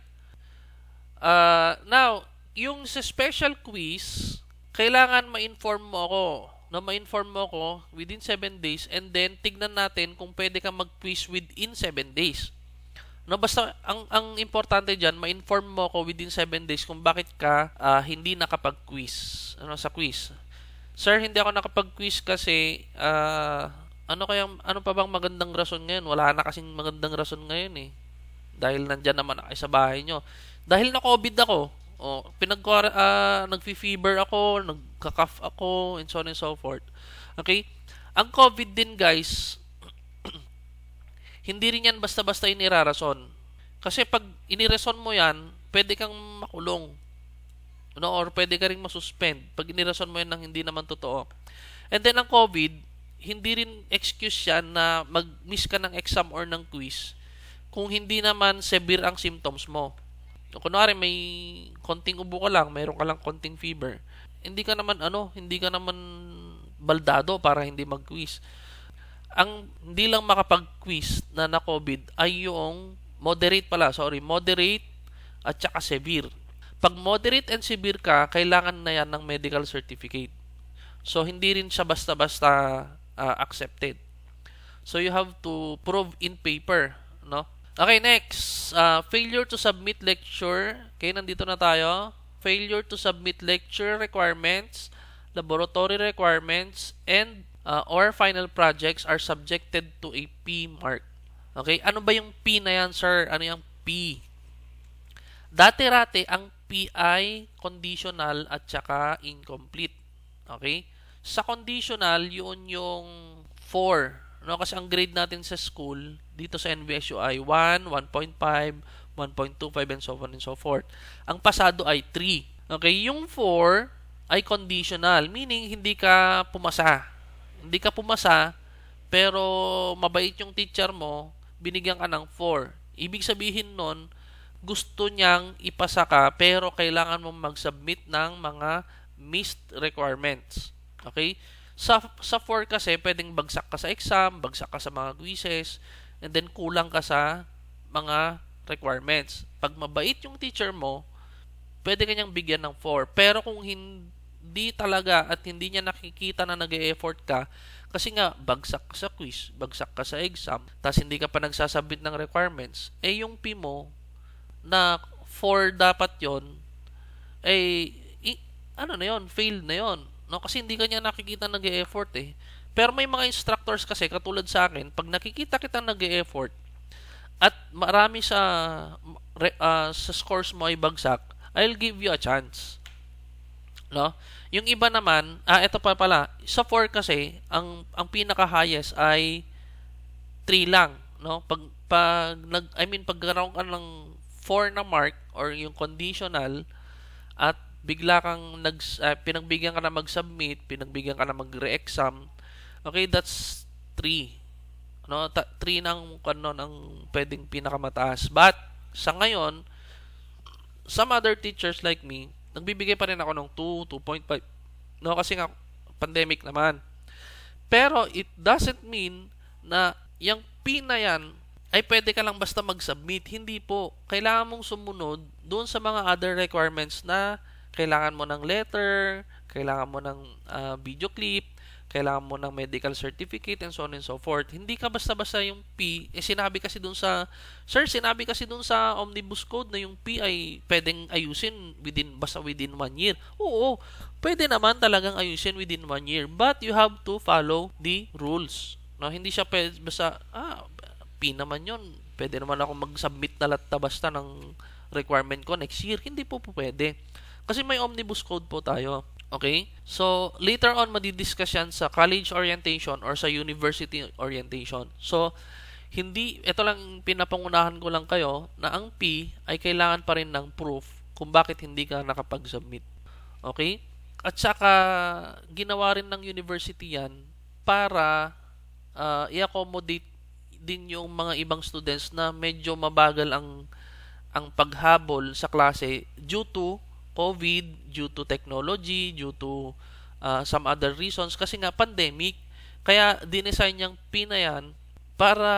Uh, now, yung sa special quiz, kailangan ma-inform mo ako na ma-inform mo ako within 7 days and then tignan natin kung pwede ka mag-quiz within 7 days. No, basta ang ang importante diyan, ma-inform mo ako within 7 days kung bakit ka uh, hindi nakapag-quiz ano sa quiz. Sir, hindi ako nakapag-quiz kasi uh, ano kaya ano pa bang magandang rason ngayon? Wala na kasi magandang rason ngayon eh. Dahil nandiyan naman ako sa bahay nyo. Dahil na COVID ako, Oh, pinag uh, ah, nagfi-fever ako, nagka-cough ako, and so on and so forth. Okay? Ang COVID din, guys, [clears throat] hindi rin yan basta-basta inirarason. Kasi pag inirason mo yan, pwede kang makulong. No? Or pwede ka rin masuspend pag inirason mo yan ng hindi naman totoo. And then ang COVID, hindi rin excuse yan na mag-miss ka ng exam or ng quiz kung hindi naman severe ang symptoms mo kunwari may konting ubo ka lang, meron ka lang konting fever, hindi ka naman ano, hindi ka naman baldado para hindi mag-quiz. Ang hindi lang makapag-quiz na na COVID ay yung moderate pala, sorry, moderate at saka severe. Pag moderate and severe ka, kailangan na yan ng medical certificate. So, hindi rin siya basta-basta uh, accepted. So, you have to prove in paper, no? Okay, next. Uh, failure to submit lecture. Okay, nandito na tayo. Failure to submit lecture requirements, laboratory requirements, and uh, or final projects are subjected to a P mark. Okay, ano ba yung P na yan, sir? Ano yung P? Dati-rate, ang P ay conditional at saka incomplete. Okay? Sa conditional, yun yung 4. Ano kasi ang grade natin sa school dito sa NBSU ay 1, 1.5, 1.25 and so on and so forth. Ang pasado ay 3. Okay, yung 4 ay conditional, meaning hindi ka pumasa. Hindi ka pumasa pero mabait yung teacher mo, binigyan ka ng 4. Ibig sabihin nun, gusto niyang ipasa ka pero kailangan mo mag-submit ng mga missed requirements. Okay? Sa, sa 4 kasi, pwedeng bagsak ka sa exam, bagsak ka sa mga quizzes, and then kulang ka sa mga requirements. Pag mabait yung teacher mo, pwede kanyang bigyan ng 4. Pero kung hindi talaga at hindi niya nakikita na nag effort ka, kasi nga, bagsak ka sa quiz, bagsak ka sa exam, tapos hindi ka pa nagsasabit ng requirements, eh yung P mo, na 4 dapat yon eh, ano na yon fail na yon No? Kasi hindi kanya nakikita nag effort eh. Pero may mga instructors kasi katulad sa akin, pag nakikita kita nag effort at marami sa uh, sa scores mo ay bagsak, I'll give you a chance. No? Yung iba naman, ah ito pa pala, sa 4 kasi ang ang pinaka highest ay 3 lang, no? Pag pag nag I mean pag ka ng 4 na mark or yung conditional at bigla kang nag uh, ah, pinagbigyan ka na mag-submit, pinagbigyan ka na mag-re-exam. Okay, that's 3. No, 3 nang kanon ang pwedeng pinakamataas. But sa ngayon, some other teachers like me, nagbibigay pa rin ako ng 2, 2.5. No, kasi nga pandemic naman. Pero it doesn't mean na yung P yan ay pwede ka lang basta mag-submit. Hindi po. Kailangan mong sumunod doon sa mga other requirements na kailangan mo ng letter, kailangan mo ng uh, video clip, kailangan mo ng medical certificate and so on and so forth. Hindi ka basta-basta yung P, eh sinabi kasi dun sa, sir, sinabi kasi dun sa omnibus code na yung P ay pwedeng ayusin within, basta within one year. Oo, pwede naman talagang ayusin within one year, but you have to follow the rules. No, hindi siya pwede, basta, ah, P naman yon pwede naman ako mag-submit na lahat basta ng requirement ko next year. Hindi po, po pwede. Kasi may omnibus code po tayo. Okay? So, later on, madidiscuss yan sa college orientation or sa university orientation. So, hindi, ito lang pinapangunahan ko lang kayo na ang P ay kailangan pa rin ng proof kung bakit hindi ka nakapag-submit. Okay? At saka, ginawa rin ng university yan para uh, i-accommodate din yung mga ibang students na medyo mabagal ang ang paghabol sa klase due to COVID, due to technology, due to uh, some other reasons kasi nga pandemic. Kaya dinesign niyang PINA yan para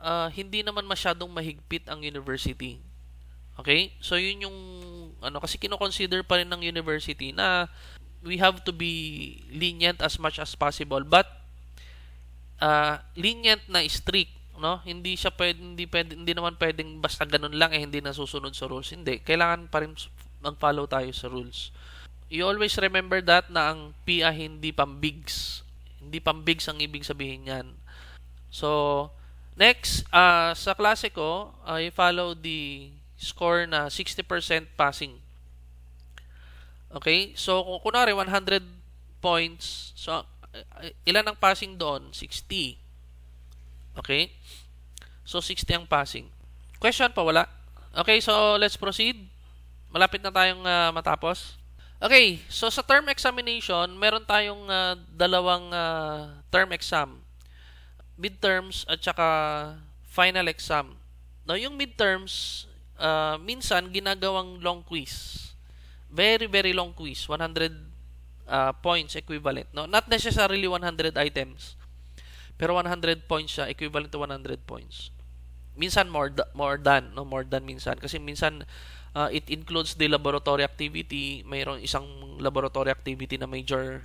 uh, hindi naman masyadong mahigpit ang university. Okay? So yun yung ano kasi kino-consider pa rin ng university na we have to be lenient as much as possible but uh, lenient na strict no hindi siya pwede hindi pwede, hindi naman pwedeng basta ganun lang eh hindi nasusunod sa rules hindi kailangan pa rin mag-follow tayo sa rules. You always remember that na ang PIA hindi pambigs. Hindi pambigs ang ibig sabihin niyan. So, next, uh, sa klase ko, I follow the score na 60% passing. Okay? So, kung kunwari 100 points, so ilan ang passing doon? 60. Okay? So, 60 ang passing. Question pa wala? Okay, so let's proceed malapit na tayong uh, matapos. Okay, so sa term examination, meron tayong uh, dalawang uh, term exam. Midterms at saka final exam. Now, yung midterms, uh, minsan ginagawang long quiz. Very, very long quiz. 100 uh, points equivalent. No? Not necessarily 100 items. Pero 100 points siya, equivalent to 100 points. Minsan more, more than, no? more than minsan. Kasi minsan Uh, it includes the laboratory activity. Mayroon isang laboratory activity na major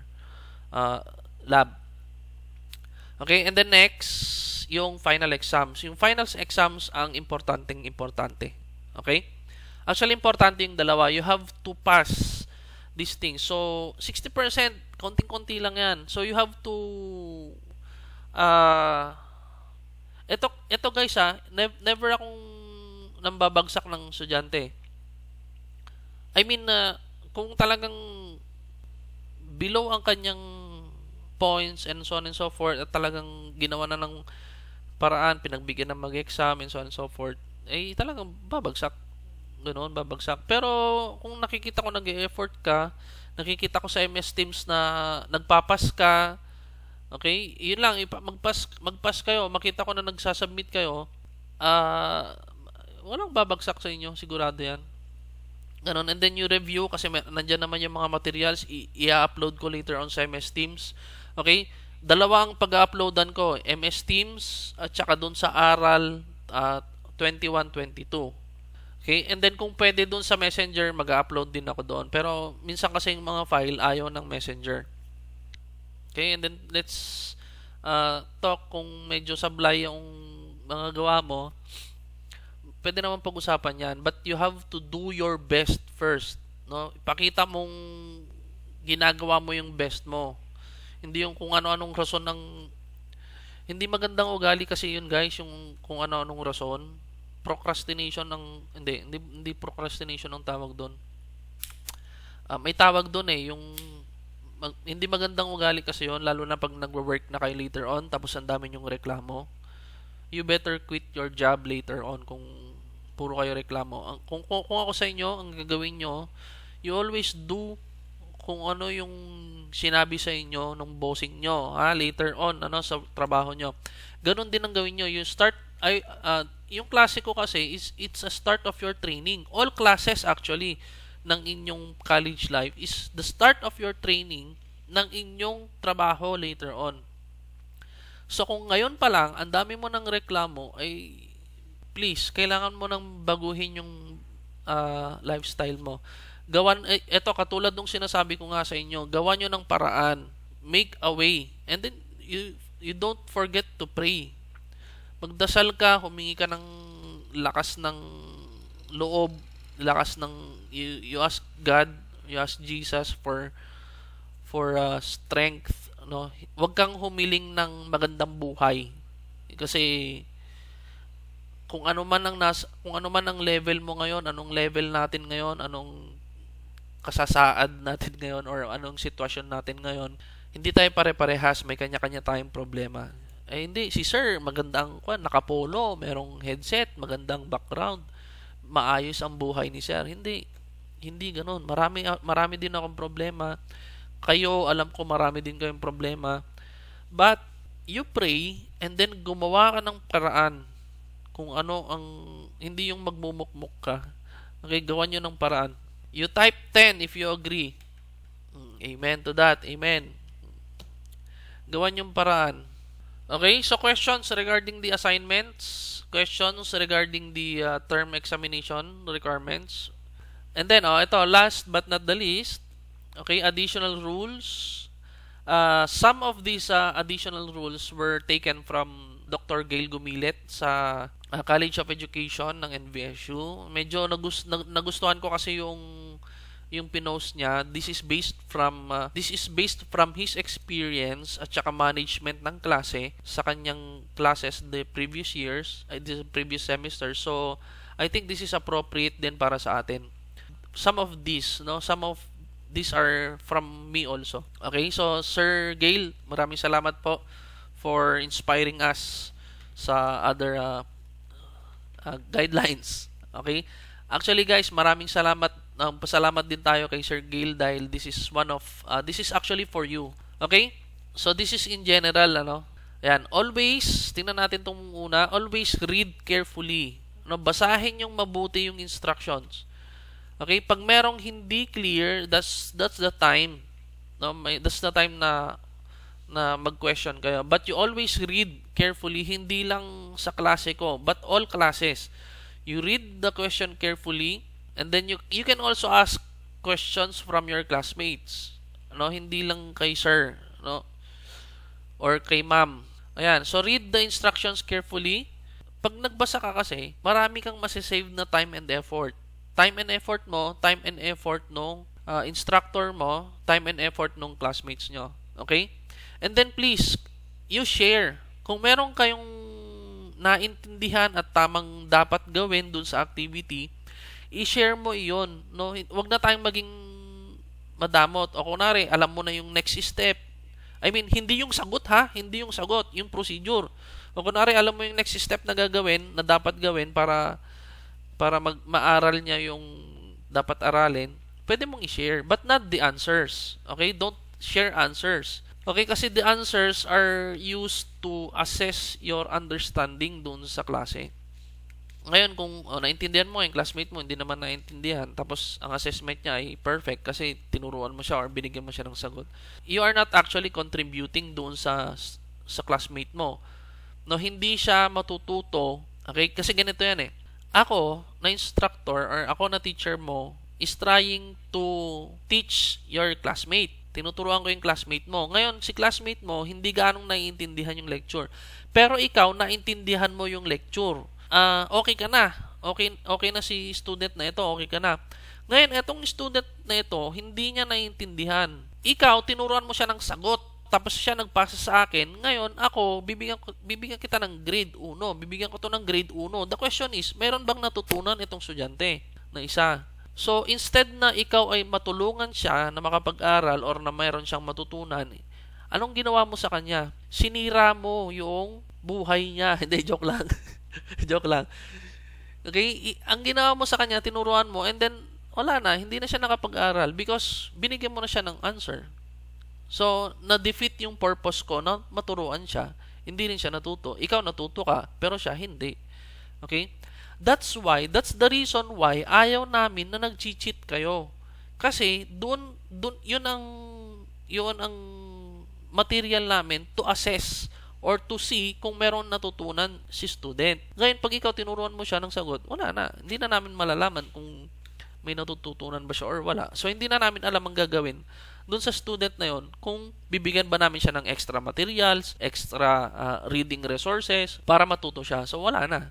uh, lab. Okay, and then next, yung final exams. Yung finals exams ang importanteng importante. Okay? Actually, importante yung dalawa. You have to pass this thing So, 60%, konting-konti lang yan. So, you have to... Uh, eto eto guys ha, ah. ne- never akong nambabagsak ng estudyante. I mean na uh, kung talagang below ang kanyang points and so on and so forth at talagang ginawa na ng paraan, pinagbigyan ng mag-exam and so on and so forth, eh talagang babagsak. Ganoon, babagsak. Pero kung nakikita ko nag-effort e ka, nakikita ko sa MS Teams na nagpapas ka, okay, yun lang, magpas, magpas kayo, makita ko na nagsasubmit kayo, ah, uh, walang babagsak sa inyo, sigurado yan. Ganun. And then you review kasi may, nandyan naman yung mga materials. I- i-upload ko later on sa MS Teams. Okay? Dalawang ang pag-uploadan ko. MS Teams at saka dun sa Aral at uh, 2122. Okay? And then kung pwede dun sa Messenger, mag-upload din ako doon. Pero minsan kasi yung mga file ayaw ng Messenger. Okay? And then let's uh, talk kung medyo sablay yung mga gawa mo pwede naman pag-usapan 'yan, but you have to do your best first, no? Ipakita mong ginagawa mo yung best mo. Hindi yung kung ano-anong rason ng hindi magandang ugali kasi yun guys, yung kung ano-anong rason, procrastination ng hindi hindi, hindi procrastination ang tawag doon. Uh, ah, may tawag doon eh, yung mag, hindi magandang ugali kasi yun, lalo na pag nagwo-work na kayo later on tapos ang dami yung reklamo. You better quit your job later on kung puro kayo reklamo. Kung, kung, kung ako sa inyo, ang gagawin nyo, you always do kung ano yung sinabi sa inyo nung bossing nyo ha, later on ano sa trabaho nyo. Ganon din ang gawin nyo. You start, ay, uh, yung klase ko kasi is it's a start of your training. All classes actually ng inyong college life is the start of your training ng inyong trabaho later on. So kung ngayon pa lang ang dami mo ng reklamo ay please, kailangan mo nang baguhin yung uh, lifestyle mo. Gawan, ito eh, katulad nung sinasabi ko nga sa inyo, gawan nyo ng paraan. Make a way. And then, you, you don't forget to pray. Magdasal ka, humingi ka ng lakas ng loob, lakas ng, you, you ask God, you ask Jesus for for uh, strength no Huwag kang humiling ng magandang buhay kasi kung ano man ang nas kung ano man ang level mo ngayon, anong level natin ngayon, anong kasasaad natin [laughs] ngayon or anong sitwasyon natin ngayon, hindi tayo pare-parehas, may kanya-kanya tayong problema. Eh hindi, si sir magandang kwan, nakapolo, merong headset, magandang background, maayos ang buhay ni sir. Hindi, hindi ganoon. Marami ah, marami din akong problema. Kayo, alam ko marami din kayong problema. But you pray and then gumawa ka ng paraan kung ano ang hindi yung magmumukmok ka. Okay, gawan nyo ng paraan. You type 10 if you agree. Mm, amen to that. Amen. Gawan yung paraan. Okay, so questions regarding the assignments, questions regarding the uh, term examination requirements. And then, oh, ito, last but not the least, okay, additional rules. Uh, some of these uh, additional rules were taken from Dr. Gail Gumilet sa uh, College of Education ng NVSU. Medyo nagus nag, nagustuhan ko kasi yung yung pinost niya this is based from uh, this is based from his experience at saka management ng klase sa kanyang classes the previous years uh, the previous semester so I think this is appropriate then para sa atin some of these no some of these are from me also okay so Sir Gail maraming salamat po for inspiring us sa other uh, uh, guidelines. Okay? Actually guys, maraming salamat um, pasalamat din tayo kay Sir Gil dahil this is one of uh, this is actually for you. Okay? So this is in general ano. Ayan, always tingnan natin tong una, always read carefully. No, basahin yung mabuti yung instructions. Okay? Pag merong hindi clear, that's that's the time. No, may, that's the time na na mag-question kayo. But you always read carefully, hindi lang sa klase ko, but all classes. You read the question carefully and then you you can also ask questions from your classmates. No, hindi lang kay sir, no? Or kay ma'am. Ayan, so read the instructions carefully. Pag nagbasa ka kasi, marami kang masisave na time and effort. Time and effort mo, time and effort nung uh, instructor mo, time and effort nung classmates nyo. Okay? And then please, you share. Kung meron kayong naintindihan at tamang dapat gawin dun sa activity, i-share mo iyon. No? Huwag na tayong maging madamot. O kunwari, alam mo na yung next step. I mean, hindi yung sagot ha, hindi yung sagot, yung procedure. O kunwari, alam mo yung next step na gagawin, na dapat gawin para para mag maaral niya yung dapat aralin, pwede mong i-share but not the answers. Okay? Don't share answers. Okay, kasi the answers are used to assess your understanding dun sa klase. Ngayon, kung oh, naintindihan mo yung classmate mo, hindi naman naintindihan, tapos ang assessment niya ay perfect kasi tinuruan mo siya or binigyan mo siya ng sagot, you are not actually contributing doon sa sa classmate mo. No, hindi siya matututo. Okay? Kasi ganito yan eh. Ako, na instructor or ako na teacher mo, is trying to teach your classmate Tinuturuan ko yung classmate mo. Ngayon, si classmate mo, hindi ganong naiintindihan yung lecture. Pero ikaw, naiintindihan mo yung lecture. Uh, okay ka na. Okay, okay na si student na ito. Okay ka na. Ngayon, etong student na ito, hindi niya naiintindihan. Ikaw, tinuruan mo siya ng sagot. Tapos siya nagpasa sa akin. Ngayon, ako, bibigyan, bibigyan kita ng grade 1. Bibigyan ko to ng grade 1. The question is, meron bang natutunan itong estudyante na isa? So, instead na ikaw ay matulungan siya na makapag-aral or na mayroon siyang matutunan, anong ginawa mo sa kanya? Sinira mo yung buhay niya. [laughs] Hindi, joke lang. [laughs] joke lang. Okay? Ang ginawa mo sa kanya, tinuruan mo, and then, wala na, hindi na siya nakapag-aral because binigyan mo na siya ng answer. So, na-defeat yung purpose ko na maturuan siya. Hindi rin siya natuto. Ikaw natuto ka, pero siya hindi. Okay? That's why, that's the reason why ayaw namin na nag-cheat kayo. Kasi doon doon 'yun ang 'yun ang material namin to assess or to see kung meron natutunan si student. Ngayon, pag ikaw tinuruan mo siya ng sagot, wala na. Hindi na namin malalaman kung may natututunan ba siya or wala. So, hindi na namin alam ang gagawin doon sa student na yon kung bibigyan ba namin siya ng extra materials, extra uh, reading resources para matuto siya. So, wala na.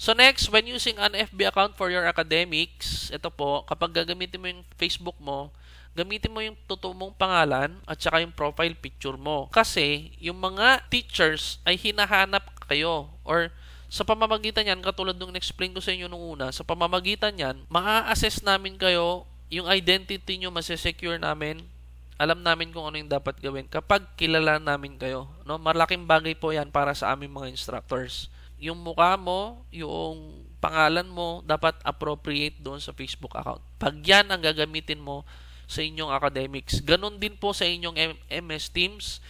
So next, when using an FB account for your academics, ito po, kapag gagamitin mo yung Facebook mo, gamitin mo yung totoo mong pangalan at saka yung profile picture mo. Kasi yung mga teachers ay hinahanap kayo or sa pamamagitan niyan, katulad nung explain ko sa inyo nung una, sa pamamagitan niyan, maa-assess namin kayo yung identity nyo, masesecure namin, alam namin kung ano yung dapat gawin kapag kilala namin kayo. No? Malaking bagay po yan para sa aming mga instructors yung mukha mo, yung pangalan mo, dapat appropriate doon sa Facebook account. Pag yan ang gagamitin mo sa inyong academics. Ganon din po sa inyong MS Teams.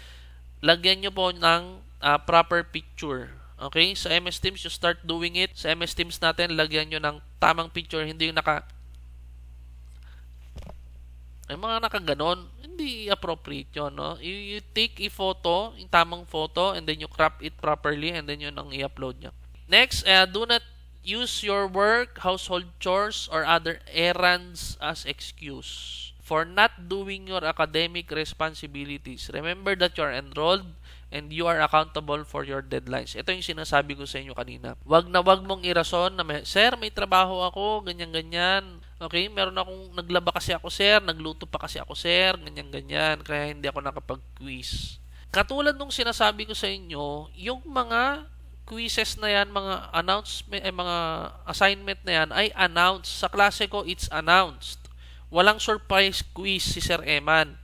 Lagyan nyo po ng uh, proper picture. Okay? Sa MS Teams, you start doing it. Sa MS Teams natin, lagyan nyo ng tamang picture. Hindi yung naka... Yung mga nakaganon, hindi appropriate yun, no? You, you take a photo, yung tamang photo, and then you crop it properly, and then yun ang i-upload nyo. Next, uh, do not use your work, household chores, or other errands as excuse for not doing your academic responsibilities. Remember that you are enrolled and you are accountable for your deadlines. Ito yung sinasabi ko sa inyo kanina. Wag na wag mong irason na, may, Sir, may trabaho ako, ganyan-ganyan Okay, meron akong naglaba kasi ako sir, nagluto pa kasi ako sir, ganyan-ganyan, kaya hindi ako nakapag-quiz. Katulad nung sinasabi ko sa inyo, yung mga quizzes na yan, mga announcement, eh, mga assignment na yan ay announced. Sa klase ko, it's announced. Walang surprise quiz si Sir Eman.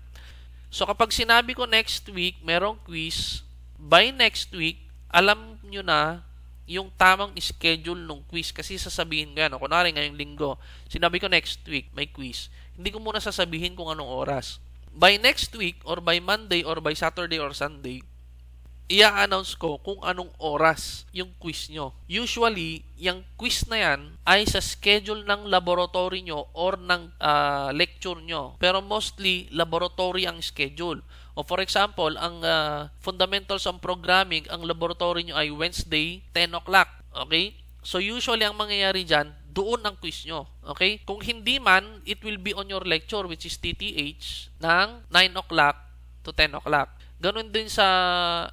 So kapag sinabi ko next week, merong quiz, by next week, alam nyo na yung tamang schedule ng quiz. Kasi sasabihin ko yan, o, kunwari ngayong linggo, sinabi ko next week may quiz. Hindi ko muna sasabihin kung anong oras. By next week, or by Monday, or by Saturday, or Sunday, i-announce ko kung anong oras yung quiz nyo. Usually, yung quiz na yan ay sa schedule ng laboratory nyo or ng uh, lecture nyo. Pero mostly, laboratory ang schedule. O for example, ang uh, fundamentals on programming, ang laboratory nyo ay Wednesday, 10 o'clock. Okay? So usually ang mangyayari dyan, doon ang quiz nyo. Okay? Kung hindi man, it will be on your lecture which is TTH ng 9 o'clock to 10 o'clock. Ganun din sa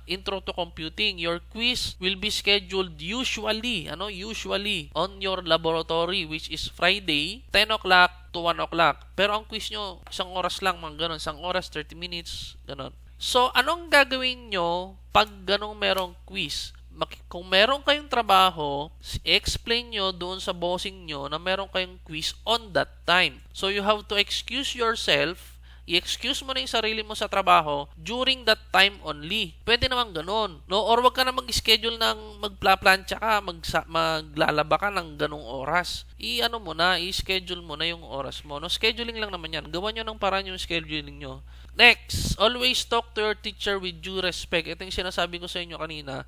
Intro to Computing, your quiz will be scheduled usually, ano, usually on your laboratory which is Friday, 10 o'clock to 1 o'clock. Pero ang quiz nyo, isang oras lang, mga ganun, isang oras, 30 minutes, ganun. So, anong gagawin nyo pag ganong merong quiz? kung meron kayong trabaho, explain nyo doon sa bossing nyo na meron kayong quiz on that time. So, you have to excuse yourself i-excuse mo na yung sarili mo sa trabaho during that time only. Pwede naman ganun. No? Or wag ka na mag-schedule ng magplaplantsa ka, mag maglalaba ka ng ganung oras. I-ano mo na, i-schedule mo na yung oras mo. No? Scheduling lang naman yan. Gawan nyo ng paraan yung scheduling nyo. Next, always talk to your teacher with due respect. Ito yung sinasabi ko sa inyo kanina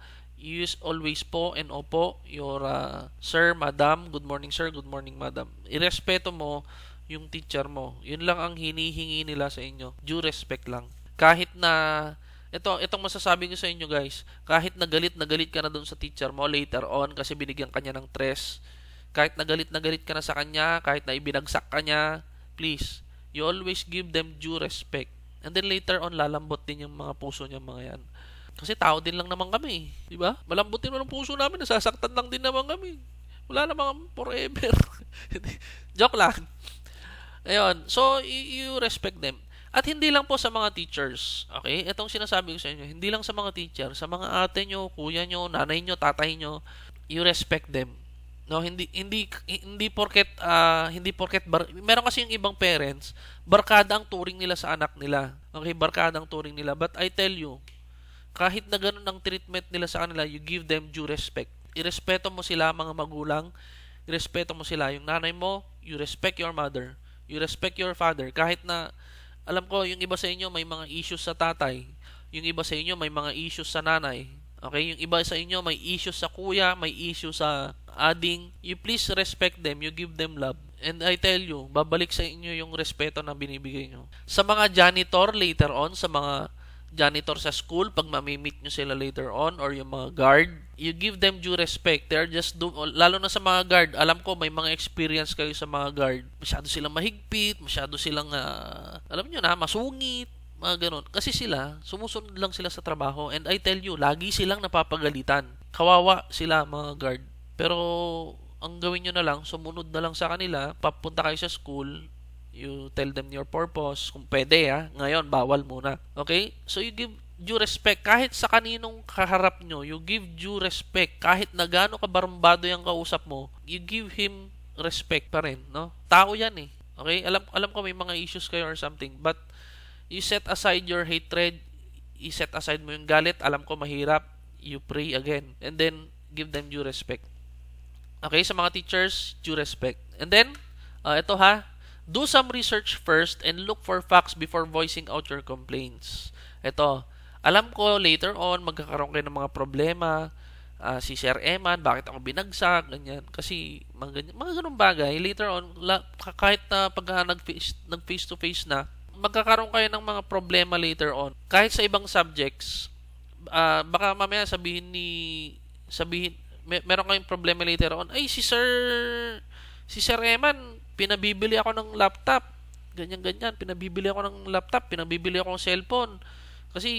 use always po and opo your uh, sir, madam, good morning sir, good morning madam. Irespeto mo yung teacher mo. Yun lang ang hinihingi nila sa inyo. Due respect lang. Kahit na ito, itong masasabi ko sa inyo guys, kahit nagalit na galit ka na doon sa teacher mo later on kasi binigyan kanya ng stress, kahit nagalit na galit ka na sa kanya, kahit na ibinagsak ka niya, please, you always give them due respect. And then later on, lalambot din yung mga puso niya mga yan. Kasi tao din lang naman kami, di ba? Malambot din ang puso namin, nasasaktan lang din naman kami. Wala namang forever. [laughs] Joke lang. Ayun. So, you respect them. At hindi lang po sa mga teachers. Okay? Itong sinasabi ko sa inyo, hindi lang sa mga teacher, sa mga ate nyo, kuya nyo, nanay nyo, tatay nyo, you respect them. No, hindi hindi hindi porket uh, hindi porket bar, meron kasi yung ibang parents, barkada ang turing nila sa anak nila. Okay, barkada ang turing nila. But I tell you, kahit na ganun ang treatment nila sa kanila, you give them due respect. Irespeto mo sila mga magulang, irespeto mo sila yung nanay mo, you respect your mother You respect your father. Kahit na, alam ko, yung iba sa inyo may mga issues sa tatay. Yung iba sa inyo may mga issues sa nanay. Okay? Yung iba sa inyo may issues sa kuya, may issues sa ading. You please respect them. You give them love. And I tell you, babalik sa inyo yung respeto na binibigay nyo. Sa mga janitor later on, sa mga janitor sa school pag mamimit nyo sila later on or yung mga guard you give them due respect they're just do lalo na sa mga guard alam ko may mga experience kayo sa mga guard masyado silang mahigpit masyado silang uh, alam nyo na masungit mga ganun. Kasi sila, sumusunod lang sila sa trabaho and I tell you, lagi silang napapagalitan. Kawawa sila mga guard. Pero ang gawin nyo na lang, sumunod na lang sa kanila, papunta kayo sa school, You tell them your purpose. Kung pwede, ha? Ah, ngayon, bawal muna. Okay? So, you give due respect. Kahit sa kaninong kaharap nyo, you give due respect. Kahit na gano'ng kabarambado yung kausap mo, you give him respect pa rin, no? Tao yan eh. Okay? Alam, alam ko may mga issues kayo or something, but you set aside your hatred, you set aside mo yung galit, alam ko mahirap, you pray again. And then, give them due respect. Okay, sa mga teachers, due respect. And then, uh, ah, ito ha, Do some research first and look for facts before voicing out your complaints. Ito, alam ko later on magkakaroon kayo ng mga problema. Uh, si Sir Eman, bakit ako binagsak, ganyan. Kasi mga, ganyan, mga ganun bagay. Later on, la, kahit na pagka ah, nag-face, nag-face-to-face na, magkakaroon kayo ng mga problema later on. Kahit sa ibang subjects, uh, baka mamaya sabihin ni sabihin may, meron kayong problema later on. Ay, si Sir si Sir Eman, pinabibili ako ng laptop, ganyan-ganyan, pinabibili ako ng laptop, pinabibili ako ng cellphone. Kasi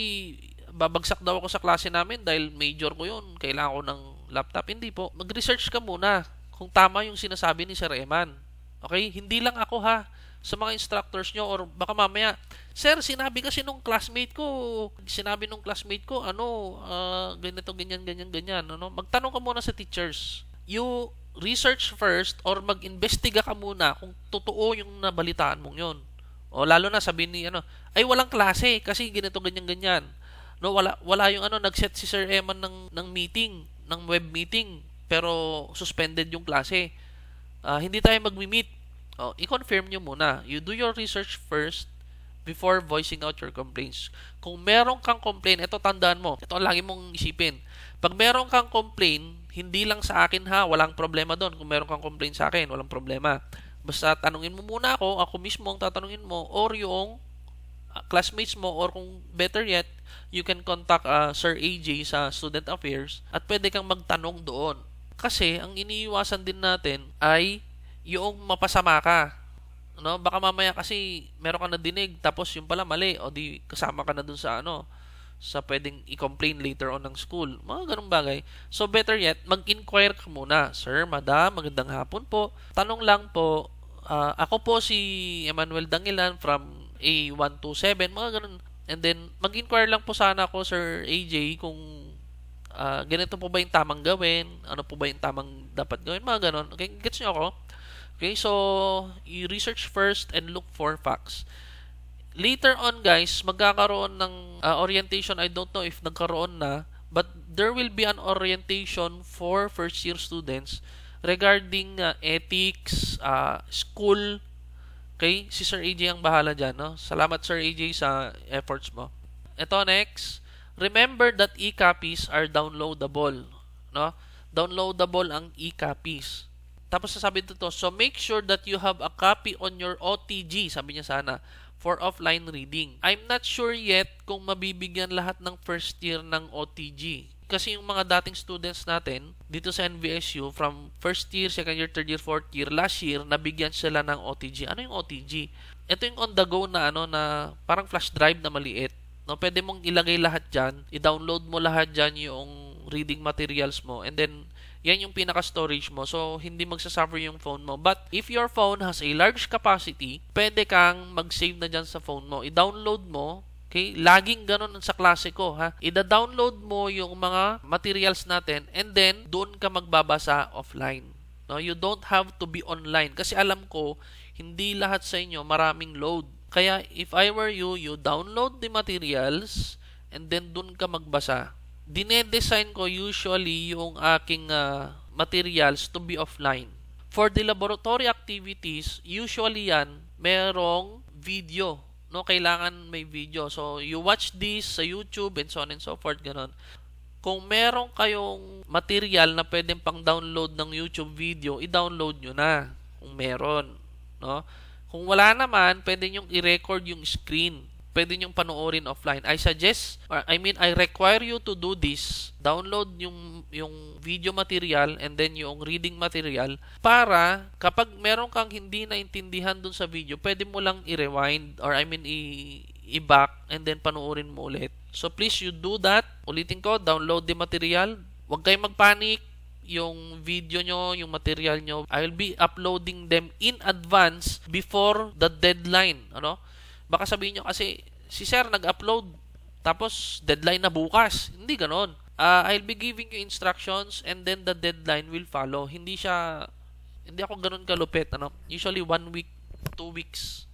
babagsak daw ako sa klase namin dahil major ko yun, kailangan ko ng laptop. Hindi po, mag-research ka muna kung tama yung sinasabi ni Sir Eman. Okay? Hindi lang ako ha sa mga instructors nyo or baka mamaya, Sir, sinabi kasi nung classmate ko, sinabi nung classmate ko, ano, uh, ganito, ganyan, ganyan, ganyan. Ano? Magtanong ka muna sa teachers. You research first or mag investiga ka muna kung totoo yung nabalitaan mong yon. O lalo na sabi ni ano, ay walang klase kasi ganito ganyan ganyan. No, wala wala yung ano nag-set si Sir Eman ng ng meeting, ng web meeting pero suspended yung klase. Uh, hindi tayo magmi-meet. O, i-confirm niyo muna. You do your research first before voicing out your complaints. Kung meron kang complaint, ito tandaan mo. Ito ang lagi mong isipin. Pag meron kang complaint, hindi lang sa akin ha, walang problema doon. Kung meron kang complaint sa akin, walang problema. Basta tanungin mo muna ako, ako mismo ang tatanungin mo, or yung ah, classmates mo, or kung better yet, you can contact uh, Sir AJ sa Student Affairs at pwede kang magtanong doon. Kasi ang iniiwasan din natin ay yung mapasama ka no baka mamaya kasi meron ka na dinig tapos yung pala mali o di kasama ka na dun sa ano sa pwedeng i-complain later on ng school. Mga ganong bagay. So, better yet, mag-inquire ka muna. Sir, madam, magandang hapon po. Tanong lang po, uh, ako po si Emmanuel Dangilan from A127, mga ganun. And then, mag-inquire lang po sana ako, Sir AJ, kung uh, ganito po ba yung tamang gawin, ano po ba yung tamang dapat gawin, mga ganun. Okay, gets niyo ako? Okay, so, i research first and look for facts later on guys, magkakaroon ng uh, orientation. I don't know if nagkaroon na, but there will be an orientation for first year students regarding uh, ethics, uh, school. Okay? Si Sir AJ ang bahala dyan. No? Salamat Sir AJ sa efforts mo. Ito next. Remember that e-copies are downloadable. No? Downloadable ang e-copies. Tapos sasabi dito, so make sure that you have a copy on your OTG. Sabi niya sana for offline reading. I'm not sure yet kung mabibigyan lahat ng first year ng OTG. Kasi yung mga dating students natin dito sa NVSU from first year, second year, third year, fourth year, last year, nabigyan sila ng OTG. Ano yung OTG? Ito yung on the go na ano na parang flash drive na maliit. No, pwede mong ilagay lahat diyan, i-download mo lahat diyan yung reading materials mo and then yan yung pinaka-storage mo. So, hindi magsasuffer yung phone mo. But, if your phone has a large capacity, pwede kang mag-save na dyan sa phone mo. I-download mo Okay? Laging ganun sa klase ko, ha? i download mo yung mga materials natin and then doon ka magbabasa offline. No, you don't have to be online kasi alam ko hindi lahat sa inyo maraming load. Kaya if I were you, you download the materials and then doon ka magbasa dinedesign ko usually yung aking uh, materials to be offline. For the laboratory activities, usually yan, merong video. No, kailangan may video. So, you watch this sa YouTube and so on and so forth, ganun. Kung meron kayong material na pwedeng pang-download ng YouTube video, i-download nyo na kung meron. No? Kung wala naman, pwede nyo i-record yung screen pwede niyong panoorin offline. I suggest, or I mean, I require you to do this. Download yung, yung video material and then yung reading material para kapag meron kang hindi naintindihan dun sa video, pwede mo lang i-rewind or I mean, i- i-back and then panoorin mo ulit. So please you do that. Ulitin ko, download the material. Huwag kayong magpanik yung video nyo, yung material nyo. I will be uploading them in advance before the deadline. Ano? Baka sabihin nyo kasi, si sir nag-upload, tapos deadline na bukas. Hindi ganon. Uh, I'll be giving you instructions and then the deadline will follow. Hindi siya, hindi ako ganon kalupit. Ano? Usually one week, two weeks.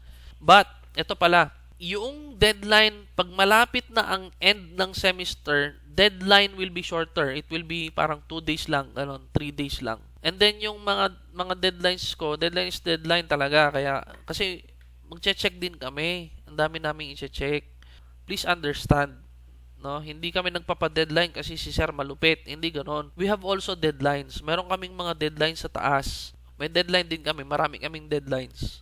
But, ito pala, yung deadline, pag malapit na ang end ng semester, deadline will be shorter. It will be parang 2 days lang, ganun, 3 days lang. And then yung mga mga deadlines ko, deadline is deadline talaga kaya kasi magche-check din kami. Ang dami naming i-check. Please understand. No, hindi kami nagpapa-deadline kasi si sir malupit. Hindi ganon. We have also deadlines. Meron kaming mga deadlines sa taas. May deadline din kami. Marami kaming deadlines.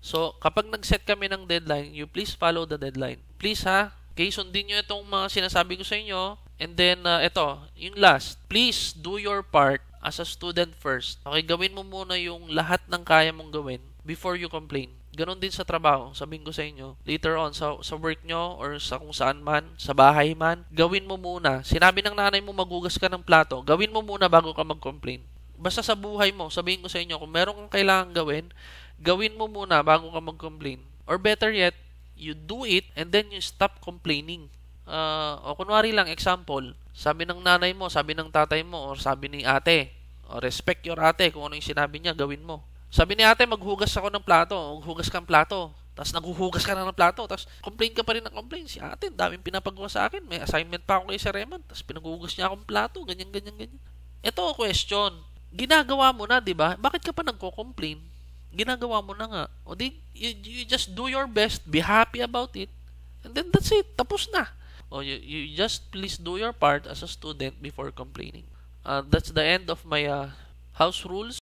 So, kapag nag-set kami ng deadline, you please follow the deadline. Please ha, Okay, sundin niyo itong mga sinasabi ko sa inyo. And then, uh, ito, yung last. Please do your part as a student first. Okay, gawin mo muna yung lahat ng kaya mong gawin before you complain. Ganon din sa trabaho. Sabihin ko sa inyo, later on, sa, sa work nyo or sa kung saan man, sa bahay man, gawin mo muna. Sinabi ng nanay mo magugas ka ng plato, gawin mo muna bago ka mag-complain. Basta sa buhay mo, sabihin ko sa inyo, kung meron kang kailangan gawin, gawin mo muna bago ka mag-complain. Or better yet, you do it and then you stop complaining. Uh, o kunwari lang, example, sabi ng nanay mo, sabi ng tatay mo, or sabi ni ate, o respect your ate, kung ano yung sinabi niya, gawin mo sabi ni ate, maghugas ako ng plato. Maghugas kang plato. Tapos naghuhugas ka na ng plato. Tapos complain ka pa rin ng complain. Si ate, daming pinapagawa sa akin. May assignment pa ako kay Sir Eman. Tapos pinaghuhugas niya akong plato. Ganyan, ganyan, ganyan. Ito, ang question. Ginagawa mo na, di ba? Bakit ka pa nagko-complain? Ginagawa mo na nga. O di, you, you just do your best. Be happy about it. And then that's it. Tapos na. O you, you just please do your part as a student before complaining. Uh, that's the end of my uh, house rules.